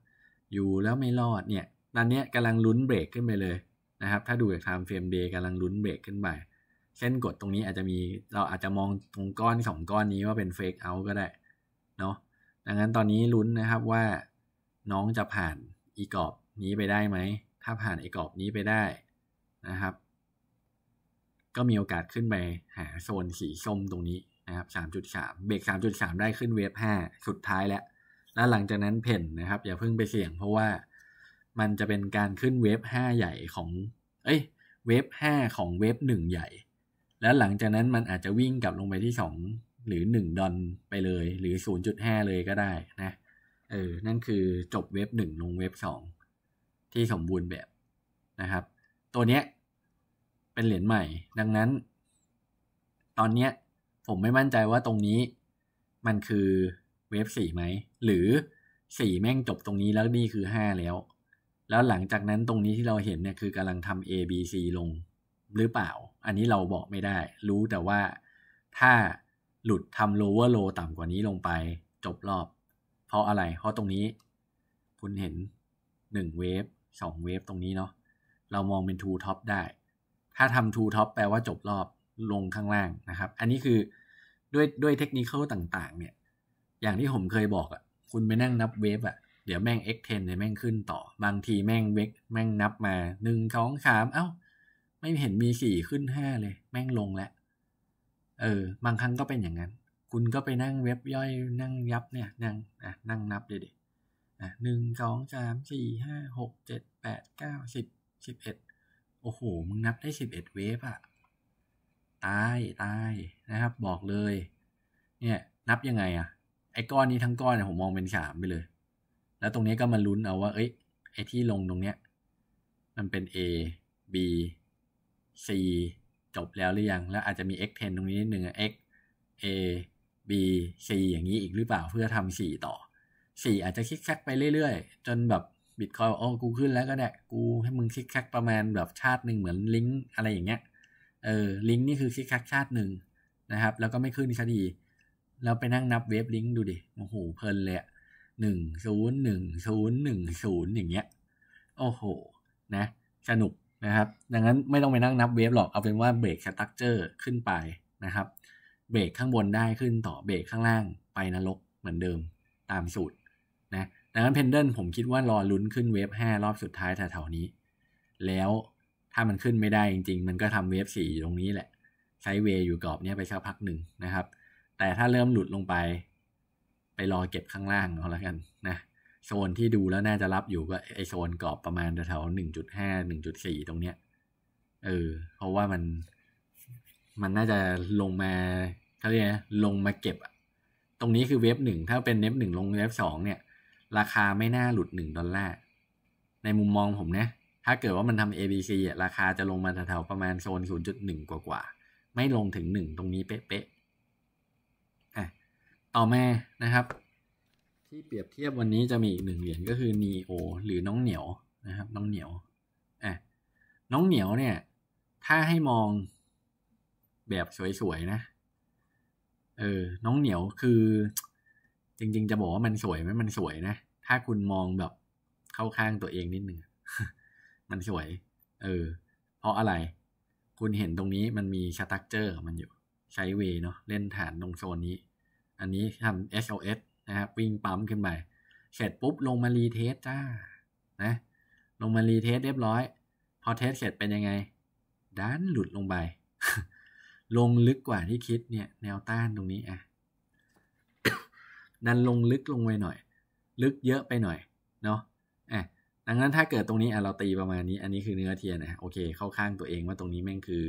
Speaker 1: อยู่แล้วไม่รอดเนี่ยตอนนี้กำลังลุ้นเบรกขึ้นไปเลยนะครับถ้าดูจากไทม์เฟรมเดย์กำลังลุ้นเบรกขึ้นไปเส้นกดตรงนี้อาจจะมีเราอาจจะมองตรงก้อนสองก้อนนี้ว่าเป็นเฟกเอาก็ได้เนาะดังนั้นตอนนี้ลุ้นนะครับว่า น้องจะผ่านอีกรอบนี้ไปได้ไหมถ้าผ่านไอกรอบนี้ไปได้นะครับ ก็มีโอกาสขึ้นไปหาโซนสีส้มตรงนี้นะครับ3.3เบรก3.3ได้ขึ้นเวฟ5สุดท้ายแล้วแลวหลังจากนั้นเพ่นนะครับ อย่าเพิ่งไปเสี่ยง เพราะว่ามันจะเป็นการขึ้นเวฟ5ใหญ่ของเอ้ยเวฟ5ของเวฟ1ใหญ่ แล้วหลังจากนั้นมันอาจจะวิ่งกลับลงไปที่ 2 หรือ 1 ดอนไปเลยหรือ 0.5 เลยก็ได้นะเออนั่นคือจบเวฟ1ลงเวฟ2ที่สมบูรณ์แบบนะครับ ตัวเนี้ยเป็นเหรียญใหม่ดังนั้นตอนเนี้ยผมไม่มั่นใจว่าตรงนี้มันคือเวฟสี่ไหม หรือสี่แม่งจบตรงนี้แล้วนี่คือห้าแล้ว แล้วหลังจากนั้นตรงนี้ที่เราเห็นเนี่ยคือกำลังทำ A B C ลง หรือเปล่า อันนี้เราบอกไม่ได้ รู้แต่ว่า ถ้าหลุดทำ lower low ต่ำกว่านี้ลงไป จบรอบ เพราะอะไร เพราะตรงนี้ คุณเห็น 1 เวฟ2เวฟตรงนี้เนาะ เรามองเป็น two top ได้ ถ้าทำ two top แปลว่าจบรอบลงข้างล่างนะครับ อันนี้คือด้วยด้วยเทคนิคเขาต่างๆ เนี่ยอย่างที่ผมเคยบอกอะ่ะ คุณไปนั่งนับเวฟอะ่ะ เดี๋ยวแม่ง X10 เนี่ยแม่งขึ้นต่อ บางทีแม่งเวกแม่งนับมาหนึ่งสองสาม เอ้า ไม่เห็นมีสี่ขึ้นห้าเลย แม่งลงแล้วเออบางครั้งก็เป็นอย่างนั้น คุณก็ไปนั่งเว็บย่อยนั่งยับเนี่ย นั่ง อ่ะนั่งนับเด็ดอ่ะหนึ่งสองสามสี่ห้าหกเจ็ดแปดเก้าสิบสิบเอ็ดโอ้โหมึงนับได้สิบเอ็ดเวฟอะตาย ตาย นะครับบอกเลย เนี่ย นับยังไงอ่ะไอ้ก้อนนี้ทั้งก้อนเนี่ยผมมองเป็นสามไปเลย แล้วตรงนี้ก็มาลุ้นเอาว่าเอ้ย ไอ้ที่ลงตรงเนี้ยมันเป็น A B C จบแล้วหรือยัง แล้วอาจจะมี x 10ตรงนี้นิดนึง x a b c อย่างนี้อีกหรือเปล่า เพื่อทำสี่ต่อสี่อาจจะคลิกแคไปเรื่อยๆ จนแบบบิตคอยโอ้กูขึ้นแล้วก็ได้ กูให้มึงคลิกแคกประมาณแบบชาติหนึ่งเหมือนลิงก์อะไรอย่างเงี้ย เออ ลิงก์นี่คือคลิกแคกชาติหนึ่งนะครับ แล้วก็ไม่ขึ้นคดีแล้วไปนั่งนับเวฟลิงก์ดูดิ โอ้โห เพลินเลยหนึ่งศูนย์หนึ่งศูนย์หนึ่งศูนย์อย่างเงี้ย โอ้โห นะ สนุกนะครับ ดังนั้นไม่ต้องไปนั่งนับเวฟหรอก เอาเป็นว่าเบรกสตั๊กเจอร์ขึ้นไปนะครับ เบรกข้างบนได้ขึ้นต่อ เบรกข้างล่างไปนรกเหมือนเดิมตามสูตรนะ ดังนั้นเพนเดิลผมคิดว่ารอลุ้นขึ้นเวฟห้ารอบสุดท้ายแถวๆนี้ แล้วถ้ามันขึ้นไม่ได้จริง ๆ มันก็ทำเวฟสี่ตรงนี้แหละใช้เวอยู่กรอบเนี้ยไปสักพักหนึ่งนะครับแต่ถ้าเริ่มหลุดลงไป ไปรอเก็บข้างล่างเอาละกัน นะโซนที่ดูแล้วน่าจะรับอยู่ก็ไอโซนกรอบประมาณแถวหนึ่งจุดห้าหนึ่งจุดสี่ตรงเนี้ยเออเพราะว่ามันมันน่าจะลงมาเขาเรียกลงมาเก็บตรงนี้คือเว็บหนึ่งถ้าเป็นเว็บหนึ่งลงเว็บสองเนี่ย ราคาไม่น่าหลุดหนึ่งดอลลาร์ ในมุมมองผมนะถ้าเกิดว่ามันทำ ABC ราคาจะลงมาแถวๆประมาณโซน 0.1 กว่าๆไม่ลงถึงหนึ่งตรงนี้เป๊ะต่อมานะครับ ที่เปรียบเทียบวันนี้จะมีอีกหนึ่งเหรียญก็คือนีโอ หรือน้องเหนียวนะครับน้องเหนียวอ่ะน้องเหนียวเนี่ย ถ้าให้มองแบบสวยๆนะเออน้องเหนียวคือจริงๆจะบอกว่ามันสวยไหมมันสวยนะ ถ้าคุณมองแบบเข้าข้างตัวเองนิดนึงมันสวยเออเพราะอะไร คุณเห็นตรงนี้มันมีสตั๊กเจอร์มันอยู่ไซเวเนาะเล่นฐานตรงโซนนี้อันนี้ทำ s o s นะครับวิ่งปั๊มขึ้นไปเสร็จปุ๊บ ลงมารีเทสจ้า นะ ลงมารีเทสเรียบร้อย พอเทสเสร็จเป็นยังไง ด้านหลุดลงไป ลงลึกกว่าที่คิดเนี่ย แนวต้านตรงนี้อ่ะดันลงลึกลงไปหน่อย ลึกเยอะไปหน่อยเนาะอ่ะดังนั้นถ้าเกิดตรงนี้อ่ะเราตีประมาณนี้ อันนี้คือเนื้อเทียนนะโอเค เข้าข้างตัวเองว่าตรงนี้แม่งคือ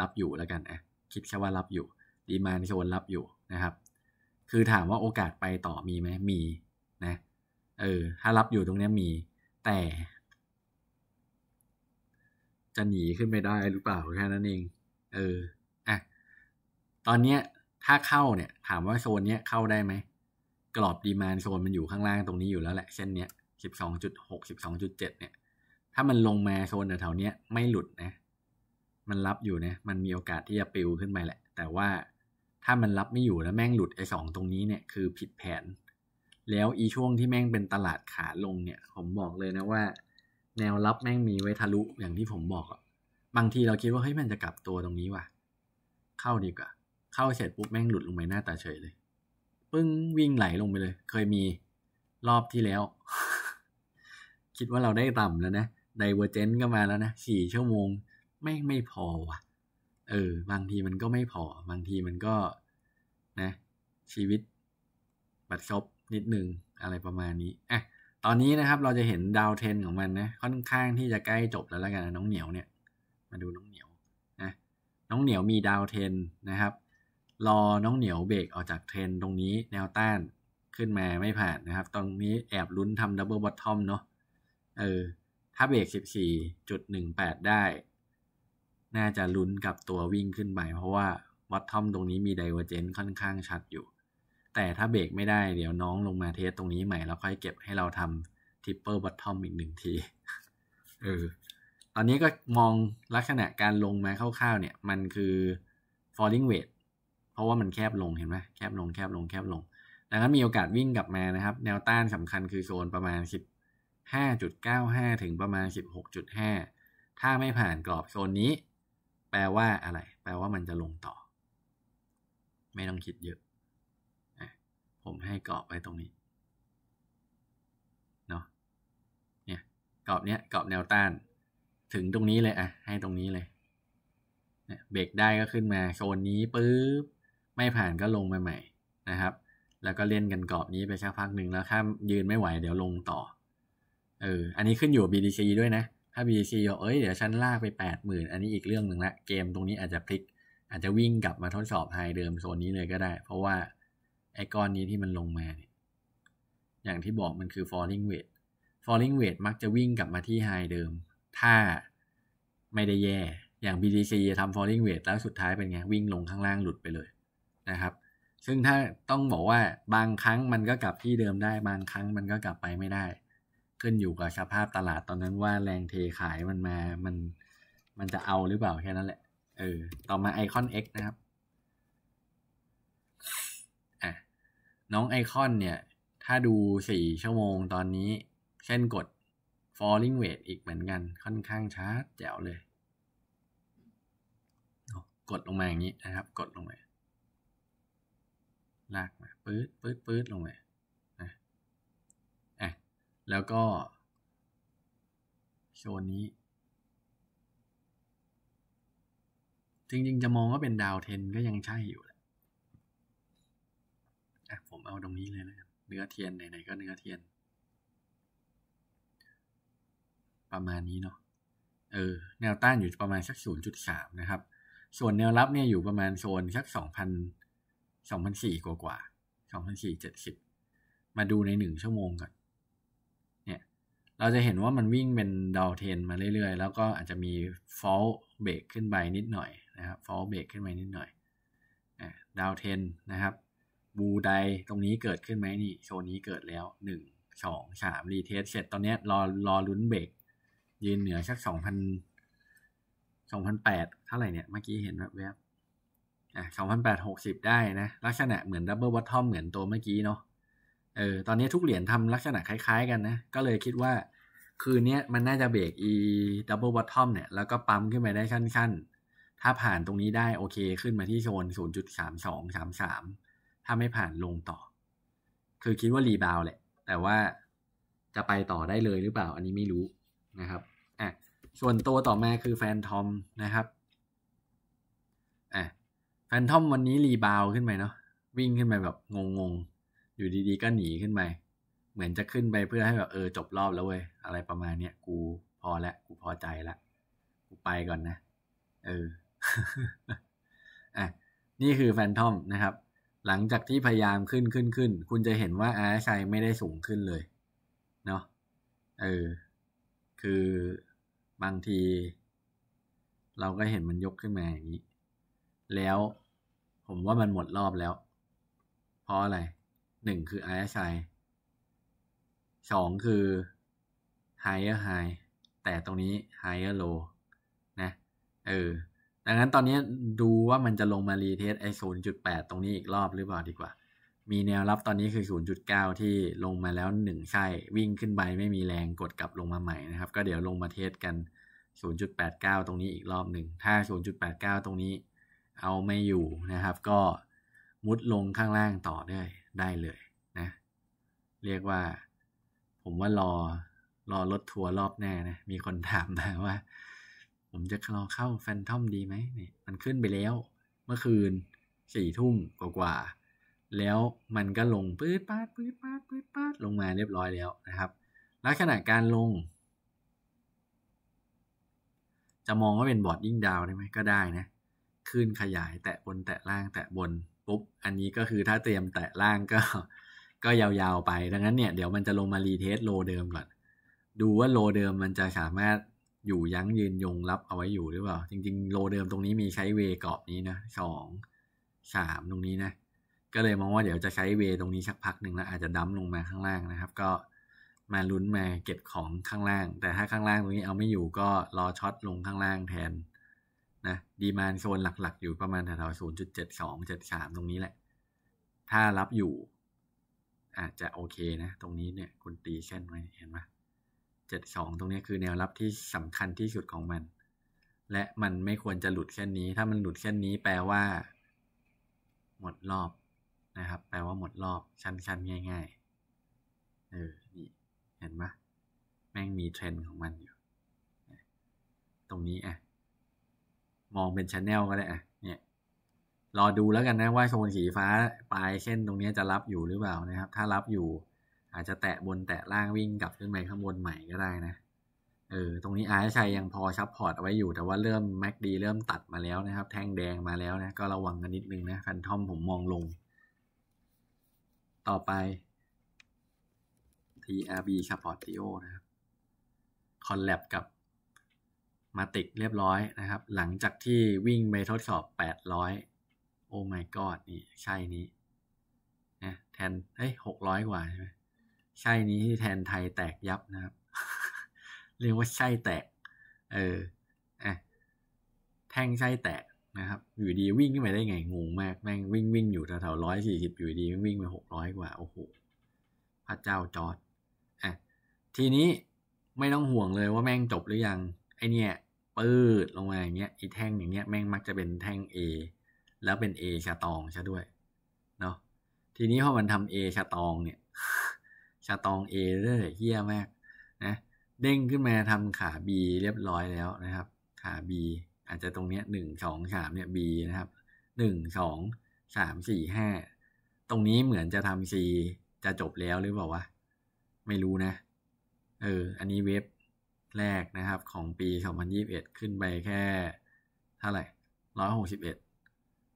Speaker 1: รับอยู่แล้วกันอ่ะคิดแค่ว่ารับอยู่ ดีมานโซนรับอยู่นะครับคือถามว่าโอกาสไปต่อมีไหมมี นะ เออ ถ้ารับอยู่ตรงนี้มีแต่ จะหนีขึ้นไปได้หรือเปล่าแค่นั้นเอง เอออ่ะตอนเนี้ย ถ้าเข้าเนี่ยถามว่าโซนเนี้ยเข้าได้ไหม กรอบดีมานโซนมันอยู่ข้างล่างตรงนี้อยู่แล้วแหละเส้นเนี้ยสิบสองจุดหกสิบสองจุดเจ็ดเนี่ย ถ้ามันลงมาโซนแถวเนี้ยไม่หลุดนะ มันรับอยู่นะ มันมีโอกาสที่จะปิวขึ้นไปแหละ แต่ว่าถ้ามันรับไม่อยู่แล้วแม่งหลุดไอ้สองตรงนี้เนี่ย คือผิดแผน แล้วอีช่วงที่แม่งเป็นตลาดขาลงเนี่ยผมบอกเลยนะว่าแนวรับแม่งมีไว้ทะลุอย่างที่ผมบอกอะบางทีเราคิดว่าเฮ้ยมันจะกลับตัวตรงนี้ว่ะ เข้าดีกว่า เข้าเสร็จปุ๊บแม่งหลุดลงไปหน้าตาเฉยเลยปึ้งวิ่งไหลลงไปเลย เคยมีรอบที่แล้ว คิดว่าเราได้ต่ำแล้วนะไดเวอร์เจนก็มาแล้วนะสี่ชั่วโมงแม่งไม่พอว่ะเออบางทีมันก็ไม่พอบางทีมันก็นะ ชีวิตบัดซบนิดนึง อะไรประมาณนี้อ่ะตอนนี้นะครับเราจะเห็นดาวเทนของมันนะค่อนข้างที่จะใกล้จบแล้วแล้วกัน น้องเหนียวเนี่ยมาดูน้องเหนียวนะน้องเหนียวมีดาวเทนนะครับรอน้องเหนียวเบรกออกจากเทนตรงนี้แนวต้านขึ้นมาไม่ผ่านนะครับตรงนี้แอบลุ้นทำดับเบิลบอททอมเนาะเออถ้าเบรก14.18 ได้น่าจะลุ้นกับตัววิ่งขึ้นไปเพราะว่าวัดทอมตรงนี้มีไดเวอร์เจนค่อนข้างชัดอยู่ แต่ถ้าเบรกไม่ได้เดี๋ยวน้องลงมาเทสตรงนี้ใหม่แล้วค่อยเก็บให้เราทำทิปเปอร์วัดทอมอีกหนึ่งทีเออตอนนี้ก็มองลักษณะการลงมาคร่าวๆ เนี่ยมันคือ falling weight เพราะว่ามันแคบลงเห็นไหมแคบลงแคบลงแคบลงดังนั้นมีโอกาสวิ่งกลับมานะครับ แนวต้านสำคัญคือโซนประมาณ15.95ถึงประมาณ16.5ถ้าไม่ผ่านกรอบโซนนี้แปลว่าอะไร แปลว่ามันจะลงต่อ ไม่ต้องคิดเยอะ ผมให้กรอบไว้ตรงนี้เนาะ เนี่ยกรอบเนี้ยกรอบแนวต้าน ถึงตรงนี้เลยอะให้ตรงนี้เลยเบรกได้ก็ขึ้นมาโซนนี้ปึ๊บ ไม่ผ่านก็ลงไปใหม่ นะครับ แล้วก็เล่นกันกรอบนี้ไปสักพักหนึ่งแล้วถ้ายืนไม่ไหวเดี๋ยวลงต่อ เออ อันนี้ขึ้นอยู่ BDC ด้วยนะถ้า BC บอกเอ้ยเดี๋ยวฉันลากไป 8 0 0่นอันนี้อีกเรื่องหนึ่งละเกมตรงนี้อาจจะพลิก อาจจะวิ่งกลับมาทดสอบไฮเดิมโซนนี้เลยก็ได้ เพราะว่าไอ้ก้อนนี้ที่มันลงมาเนี่ยอย่างที่บอกมันคือ falling weight falling weight มักจะวิ่งกลับมาที่ไฮเดิม ถ้าไม่ได้แย่ อย่าง BTC ทำ falling weight แล้วสุดท้ายเป็นไง วิ่งลงข้างล่างหลุดไปเลยนะครับ ซึ่งถ้าต้องบอกว่าบางครั้งมันก็กลับที่เดิมได้ บางครั้งมันก็กลับไปไม่ได้ขึ้นอยู่กับสภาพตลาดตอนนั้นว่าแรงเทขายมันมา มัน มันจะเอาหรือเปล่าแค่นั้นแหละ เออ ต่อมาไอคอน X นะครับอ่ะน้องไอคอนเนี่ย ถ้าดูสี่ชั่วโมงตอนนี้ เส้นกด falling weight อีกเหมือนกัน ค่อนข้างช้าแจ๋วเลย กดลงมาอย่างนี้นะครับ กดลงมา ลากมา ปื๊ดปื๊ดปื๊ดลงมาแล้วก็โซนนี้ จริงๆ จะมองว่าเป็นดาวเทนก็ยังใช่อยู่แหละอะผมเอาตรงนี้เลยนะครับ เนื้อเทียน ไหนๆ ก็เนื้อเทียน ประมาณนี้เนาะเออ แนวต้านอยู่ประมาณสัก0.3 นะครับ ส่วนแนวรับเนี่ยอยู่ประมาณโซนสัก2,000 2 0 0กว่ากว่า2 4 70 มาดูใน 1 ชั่วโมงก่อนเราจะเห็นว่ามันวิ่งเป็นดาวเทนมาเรื่อยๆ แล้วก็อาจจะมีฟอลเบรกขึ้นไปนิดหน่อยนะครับฟอลเบรกขึ้นไปนิดหน่อย ดาวเทนนะครับ บูไดตรงนี้เกิดขึ้นไหมนี่โชว์นี้เกิดแล้ว 1 2 3 รีเทสเสร็จ ตอนนี้รอรอลุ้นเบรกยืนเหนือสัก 2 0 0 0 2008เท่าไหร่เนี่ยเมื่อกี้เห็นแบบแวบอ่ะ2008 60ได้นะ ลักษณะเหมือนดับเบิลวอททอมเหมือนตัวเมื่อกี้เนาะเออ ตอนนี้ทุกเหรียญทำลักษณะคล้ายๆกันนะ ก็เลยคิดว่าคืนนี้มันน่าจะเบรกอีดับเบิลบอททอมเนี่ย แล้วก็ปั๊มขึ้นไปได้ขั้นๆ ถ้าผ่านตรงนี้ได้โอเคขึ้นมาที่โซน0.3233 ถ้าไม่ผ่านลงต่อ คือคิดว่ารีบาวแหละ แต่ว่าจะไปต่อได้เลยหรือเปล่า อันนี้ไม่รู้นะครับ อ่ะ ส่วนตัวต่อมาคือแฟนทอมนะครับ อ่ะแฟนทอมวันนี้รีบาวขึ้นไปเนาะ วิ่งขึ้นไปแบบงงๆอยู่ดีๆ ก็หนีขึ้นไปเหมือนจะขึ้นไปเพื่อให้แบบ เออ จบรอบแล้วเว้ย อะไรประมาณเนี้ย กูพอละกูพอใจละกูไปก่อนนะ เอออ่ะ นี่คือแฟนทอมนะครับ หลังจากที่พยายามขึ้นขึ้นขึ้นคุณจะเห็นว่าอาชัยไม่ได้สูงขึ้นเลย เนาะเออ คือบางที เราก็เห็นมันยกขึ้นมาอย่างนี้ แล้วผมว่ามันหมดรอบแล้วเพราะอะไรหนึ่งคืออ s i ชัยสองคือ higher high แต่ตรงนี้ higher low นะ เออ ดังนั้นตอนนี้ดูว่ามันจะลงมารีเทสไอ้ศูนย์จุดแปดตรงนี้อีกรอบหรือเปล่าดีกว่า มีแนวรับตอนนี้คือศูนจุดเก้าที่ลงมาแล้วหนึ่งไส้วิ่งขึ้นไปไม่มีแรงกดกลับลงมาใหม่นะครับ ก็เดี๋ยวลงมาเทสกันศูนจุดดแปเก้าตรงนี้อีกรอบหนึ่ง ถ้าศูนจุดดแปเก้าตรงนี้เอาไม่อยู่นะครับ ก็มุดลงข้างล่างต่อได้ยได้เลยนะ เรียกว่า ผมว่ารอรอรถทัวร์รอบแน่นะ มีคนถามมาว่า ผมจะลองเข้าแฟนทอมดีไหมเนี่ยมันขึ้นไปแล้ว เมื่อคืนสี่ทุ่มกว่าๆแล้วมันก็ลงปื๊ดปาดปื๊ดปาดปื๊ดปาด ลงมาเรียบร้อยแล้วนะครับ ลักษณะการลง จะมองว่าเป็นบอร์ดยิ่งดาวได้ไหมก็ได้นะ ขึ้นขยายแตะบนแตะล่างแตะบนปุ๊บอันนี้ก็คือถ้าเตรียมแตะล่างก็ ก็ยาวๆไป ดังนั้นเนี่ยเดี๋ยวมันจะลงมารีเทสโลเดิมก่อน ดูว่าโลเดิมมันจะสามารถอยู่ยั้งยืนยงรับเอาไว้อยู่หรือเปล่า จริงๆ โลเดิมตรงนี้มีใช้เวกรอบนี้นะสองสาม ตรงนี้นะ ก็เลยมองว่าเดี๋ยวจะใช้เวตรงนี้สักพักหนึ่งแล้วอาจจะดั้มลงมาข้างล่างนะครับ ก็มาลุ้นมาเก็บของข้างล่าง แต่ถ้าข้างล่างตรงนี้เอาไม่อยู่ก็รอช็อตลงข้างล่างแทนนะดีมานโซนหลัก ๆ อยู่ประมาณแถวๆศูนย์จุดเจ็ดสองเจ็ดสามตรงนี้ แหละ ถ้ารับอยู่ อาจจะโอเคนะ ตรงนี้เนี่ยคุณตีเส้นไว้เห็นไหมเจ็ดสองตรงนี้คือแนวรับที่สำคัญที่สุดของมัน และมันไม่ควรจะหลุดเส้นนี้ ถ้ามันหลุดเส้นนี้ แปลว่า หมดรอบ นะครับ แปลว่าหมดรอบ ชั้นๆง่าย ๆ เออนี่เห็นไหมแม่งมีเทรนด์ของมันอยู่ ตรงนี้ อ่ะมองเป็นชแนลก็ได้อะเนี่ย รอดูแล้วกันนะ ว่าโซนสีฟ้า ปลายเส้นตรงนี้จะรับอยู่หรือเปล่านะครับ ถ้ารับอยู่ อาจจะแตะบนแตะล่างวิ่งกลับขึ้นไปข้างบนใหม่ก็ได้นะ เออ ตรงนี้อาร์ชัยยังพอซับพอร์ตเอาไว้อยู่แต่ว่าเริ่มแม็กดีเริ่มตัดมาแล้วนะครับ แท่งแดงมาแล้วนะ ก็ระวังกันนิดนึงนะฟันทอมผมมองลง ต่อไป TRB Supportio นะครับคอลแลบกับมาติดเรียบร้อยนะครับ หลังจากที่วิ่งไปทดสอบ800 โอ้ my god นี่ใช่นี้นะแทนเฮ้ยหกร้อยกว่าใช่ไหมใช่นี้ที่แทนไทยแตกยับนะครับ เรียกว่าใช่แตก เอออะแท่งใช่แตกนะครับ อยู่ดีวิ่งขึ้นไปได้ไงงงมากแม่งวิ่งวิ่งอยู่แถวๆร้อยสี่สิบอยู่ดีวิ่งไปหกร้อยกว่าโอ้โหพระเจ้าจอดอ่ะทีนี้ไม่ต้องห่วงเลยว่าแม่งจบหรือยังไอเนี่ยปืดลงมาอย่างเงี้ยไอ้แท่งอย่างเงี้ยแม่งมักจะเป็นแท่ง A แล้วเป็น A ชะตองใช่ด้วยเนาะทีนี้พอมันทำ A ชะตอง เนี่ยชะตอง A เลยเฮี้ยมาก นะ เด้งขึ้นมาทำขา B เรียบร้อยแล้วนะครับ ขา B อาจจะตรงเนี้ยหนึ่งสองสามเนี่ย B นะครับหนึ่งสองสามสี่ห้าตรงนี้เหมือนจะทำ C จะจบแล้วหรือเปล่าวะ ไม่รู้นะ เอออันนี้เว็บแรกนะครับของปี 2021 ขึ้นไปแค่เท่าไหร่161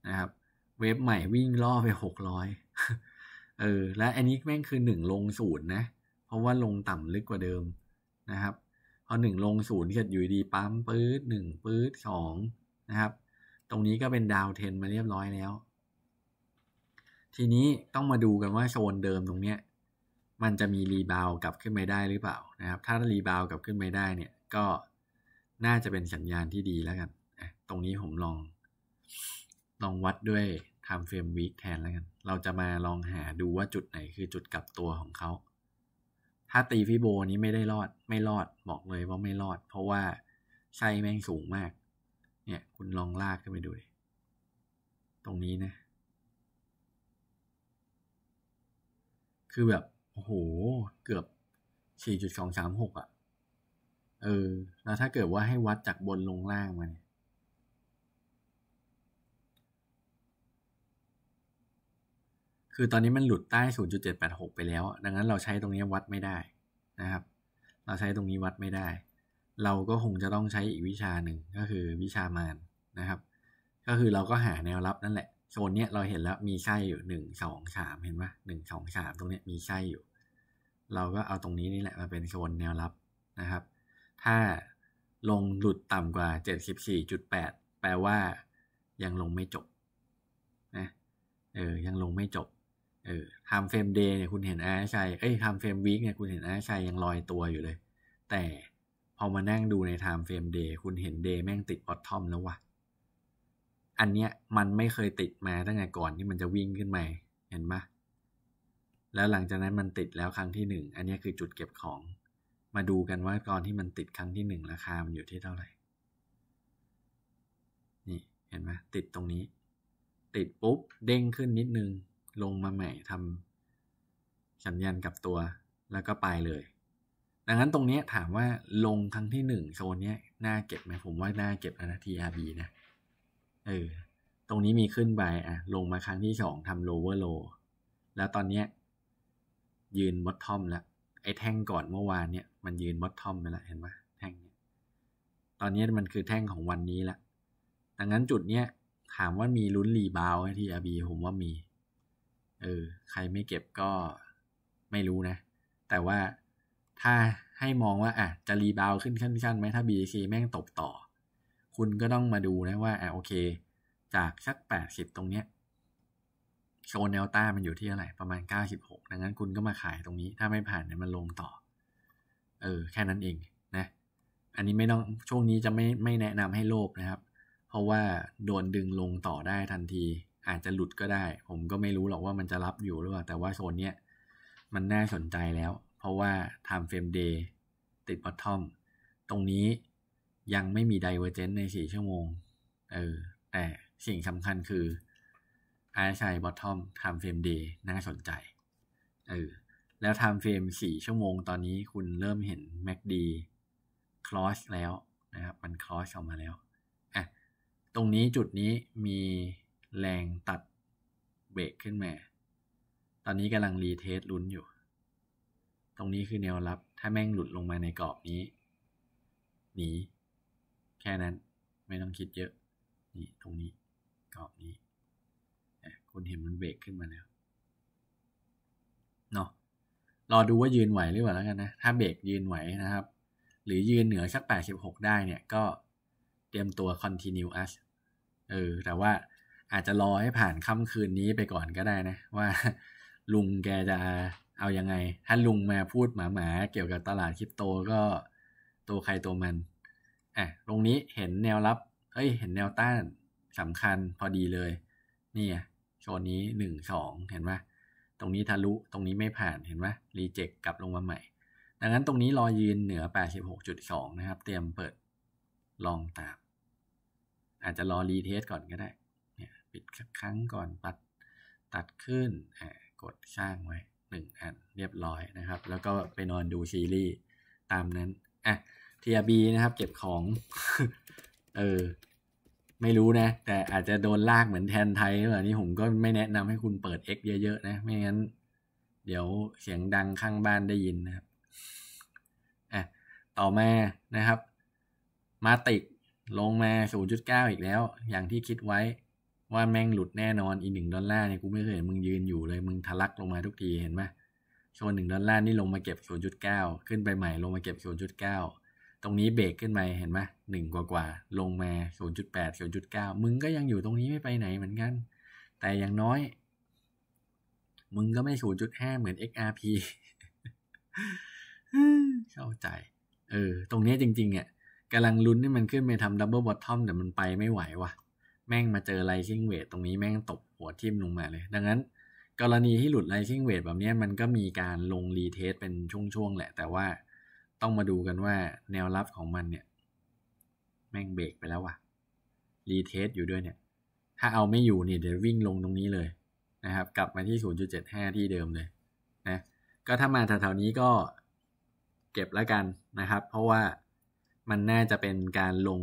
Speaker 1: นะครับ เว็บใหม่วิ่งล่อไป 600เออและอันนี้แม่งคือ1ลงศูนย์นะ เพราะว่าลงต่ำลึกกว่าเดิมนะครับพอ1ลงศูนย์เกิดอยู่ดีปั๊มปื๊ด1ปื๊ด2นะครับ ตรงนี้ก็เป็นดาวเทนมาเรียบร้อยแล้ว ทีนี้ต้องมาดูกันว่าโซนเดิมตรงเนี้ยมันจะมีรีบาวกลับขึ้นไปได้หรือเปล่านะครับ ถ้ารีบาวกลับขึ้นไปได้เนี่ยก็น่าจะเป็นสัญญาณที่ดีแล้วกันตรงนี้ผมลอง ลองวัดด้วย time frame week แทนแล้วกันเราจะมาลองหาดูว่าจุดไหนคือจุดกลับตัวของเขา ถ้าตีฟิโบนี้ไม่ได้รอดไม่รอดบอกเลยว่าไม่รอด เพราะว่าไส้แม่งสูงมาก เนี่ยคุณลองลากขึ้นไปดูดตรงนี้นะ คือแบบโอ้โห เกือบ 4.236อ่ะเออ แล้วถ้าเกิดว่าให้วัดจากบนลงล่างมาเนี่ย คือตอนนี้มันหลุดใต้ 0.786 ไปแล้ว ดังนั้นเราใช้ตรงนี้วัดไม่ได้นะครับ เราใช้ตรงนี้วัดไม่ได้ เราก็คงจะต้องใช้อีกวิชาหนึ่งก็คือวิชามานนะครับ ก็คือเราก็หาแนวรับนั่นแหละโซนเนี้ยเราเห็นแล้วมีไส้อยู่หนึ่งสองสามเห็นไหมหนึ่งสองสามตรงเนี้ยมีไส้อยู่ เราก็เอาตรงนี้นี่แหละมาเป็นโซนแนวรับนะครับ ถ้าลงหลุดต่ำกว่าเจ็ดสสิบี่จุดแปดแปลว่ายังลงไม่จบนะเออยังลงไม่จบ เออทำเฟรมเดย์เนี่ยคุณเห็นอ้ชัยเอ้ยทำเฟรมวีคเนี่ยคุณเห็นอ้ชัยยังลอยตัวอยู่เลย แต่พอมานั่งดูในไทม์เฟรมเดย์คุณเห็นเดย์แม่งติดออททอมแล้ววะ่ะอันเนี้ยมันไม่เคยติดมาตั้งแต่ก่อนที่มันจะวิ่งขึ้นมาเห็นปะแล้วหลังจากนั้นมันติดแล้วครั้งที่หนึ่งอันนี้คือจุดเก็บของ มาดูกันว่าตอนที่มันติดครั้งที่หนึ่งราคามันอยู่ที่เท่าไหร่ นี่เห็นไหมติดตรงนี้ ติดปุ๊บเด้งขึ้นนิดนึงลงมาใหม่ทำสัญญาณกับตัว แล้วก็ไปเลย ดังนั้นตรงนี้ถามว่าลงครั้งที่หนึ่งโซนนี้น่าเก็บไหมผมว่าน่าเก็บนะ TRB นะเออ ตรงนี้มีขึ้นไปอ่ะ ลงมาครั้งที่สองทำ lower low แล้วตอนเนี้ยยืน bottom แล้ว ไอ้แท่งก่อนเมื่อวานเนี่ย มันยืน bottom ไปแล้วเห็นไหมแท่งเนี่ย ตอนนี้มันคือแท่งของวันนี้ละ ดังนั้นจุดเนี้ยถามว่ามีลุ้นรีบาวที่อาบีผมว่ามี เออ ใครไม่เก็บก็ไม่รู้นะ แต่ว่าถ้าให้มองว่าอ่ะจะรีบาวขึ้นขั้นๆไหมถ้า BAC แม่งตกต่อคุณก็ต้องมาดูนะว่าอ่าโอเคจากสัก 80 ตรงเนี้ยโซนเดลต้ามันอยู่ที่อะไรประมาณ96ดังนั้นคุณก็มาขายตรงนี้ ถ้าไม่ผ่านเนี่ยมันลงต่อเออแค่นั้นเองนะ อันนี้ไม่ต้องช่วงนี้จะไม่ไม่แนะนำให้โลภนะครับ เพราะว่าโดนดึงลงต่อได้ทันที อาจจะหลุดก็ได้ผมก็ไม่รู้หรอกว่ามันจะรับอยู่หรือเปล่าแต่ว่าโซนเนี้ย มันน่าสนใจแล้ว เพราะว่า time frame day ติดบอททอมตรงนี้ยังไม่มีวอร์เจนต์ใน่ชั่วโมง เออแต่สิ่งสำคัญคือไอ s i b o บอททอม m e เฟรมเดย์น่าสนใจ เออ แล้วทม์เฟรมสี่ชั่วโมง ตอนนี้คุณเริ่มเห็นแม็กดีคลอสแล้วนะครับ มันคลอสออกมาแล้วอ่ะตรงนี้จุดนี้มีแรงตัดเบรกขึ้นมา ตอนนี้กำลังรีเทสลุ้นอยู่ ตรงนี้คือแนวรับ ถ้าแม่งหลุดลงมาในกรอบนี้หนีแค่นั้น ไม่ต้องคิดเยอะ นี่ตรงนี้กรอบนี้คุณเห็นมันเบรกขึ้นมาแล้วเนาะรอดูว่ายืนไหวหรือเปล่าแล้วกันนะ ถ้าเบรกยืนไหวนะครับ หรือยืนเหนือสัก 86 ได้เนี่ย ก็เตรียมตัว continuous เออแต่ว่าอาจจะรอให้ผ่านค่ำคืนนี้ไปก่อนก็ได้นะ ว่าลุงแกจะเอาอยัางไง ถ้าลุงมาพูดหมาๆเกี่ยวกับตลาดคริปโตก็ ตัวใครตัวมันอ่ะตรงนี้เห็นแนวรับเอ้ย เห็นแนวต้านสำคัญพอดีเลย นี่โซนนี้หนึ่งสองเห็นไหมตรงนี้ทะลุ ตรงนี้ไม่ผ่าน เห็นไหมรีเจ็คกลับลงมาใหม่ ดังนั้นตรงนี้รอยืนเหนือ 86.2 นะครับ เตรียมเปิดลองตาม อาจจะรอรีเทสก่อนก็ได้ เนี่ย ปิดครั้งก่อนปัดตัดขึ้นอ่ากดสร้างไว้หนึ่งอันเรียบร้อยนะครับ แล้วก็ไปนอนดูซีรีส์ตามนั้นอ่ะเทียบีนะครับเก็บของ เออ ไม่รู้นะ แต่อาจจะโดนลากเหมือนแทนไทยแบบนี้ผมก็ไม่แนะนำให้คุณเปิดเอ็กเยอะๆนะ ไม่งั้น เดี๋ยวเสียงดังข้างบ้านได้ยินนะครับอ่ะต่อมานะครับ มาติกลงมา 0.9 อีกแล้ว อย่างที่คิดไว้ว่าแม่งหลุดแน่นอน อีหนึ่งดอลลาร์เนี่ยกูไม่เคยเห็นมึงยืนอยู่เลยมึงทะลักลงมาทุกที เห็นไหมโซนหนึ่งดอลลาร์นี่ลงมาเก็บ0.9ขึ้นไปใหม่ลงมาเก็บ0.9ตรงนี้เบรกขึ้นไปเห็นไหมหนึ่งกว่ากว่า ลงมา 0.8 0.9 มึงก็ยังอยู่ตรงนี้ไม่ไปไหนเหมือนกัน แต่อย่างน้อย มึงก็ไม่0.5 เหมือน XRP เข้าใจเออตรงนี้จริงๆเนี่ยกำลังลุ้นที่มันขึ้นไปทำดับเบิลบอททอมแต่มันไปไม่ไหววะ่ะแม่งมาเจอไลซิ่งเวทตรงนี้แม่งตบหัวทิ่มลงมาเลย ดังนั้น กรณีที่หลุดไลซิ่งเวทแบบนี้มันก็มีการลงรีเทสเป็นช่วงๆแหละแต่ว่าต้องมาดูกันว่าแนวรับของมันเนี่ย แม่งเบรกไปแล้วว่ะรีเทสอยู่ด้วยเนี่ย ถ้าเอาไม่อยู่เนี่ยเดี๋ยววิ่งลงตรงนี้เลยนะครับ กลับมาที่ 0.75 ที่เดิมเลยนะก็ถ้ามาแถวๆนี้ก็เก็บแล้วกันนะครับ เพราะว่ามันน่าจะเป็นการลง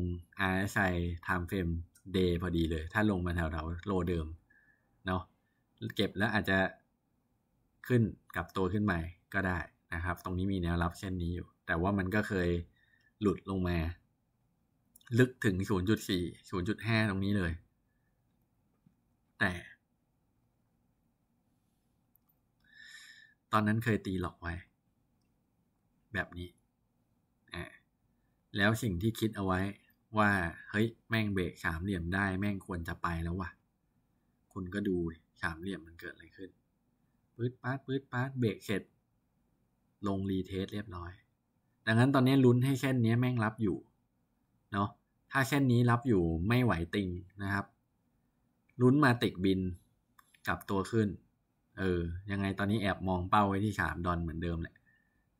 Speaker 1: RSI Time Frame Day พอดีเลย ถ้าลงมาแถวๆโลเดิมเนาะเก็บแล้วอาจจะขึ้นกลับตัวขึ้นใหม่ก็ได้นะครับ ตรงนี้มีแนวรับเช่นนี้อยู่แต่ว่ามันก็เคยหลุดลงมา ลึกถึง 0.4 0.5 ตรงนี้เลย แต่ ตอนนั้นเคยตีหลอกไว้ แบบนี้ แล้วสิ่งที่คิดเอาไว้ว่า เฮ้ย แม่งเบรกสามเหลี่ยมได้แม่งควรจะไปแล้ววะ่ะ คุณก็ดูสามเหลี่ยมมันเกิดอะไรขึ้นปื๊ดปาดปื๊ดปาดเบรกเสร็จลงรีเทสเรียบร้อยดังนั้นตอนนี้ลุ้นให้เส้นนี้แม่งรับอยู่เนาะ ถ้าเส้นนี้รับอยู่ไม่ไหวติงนะครับ ลุ้นมาติกบินกลับตัวขึ้น เออ ยังไงตอนนี้แอบมองเป้าไว้ที่สามดอนเหมือนเดิมแหละ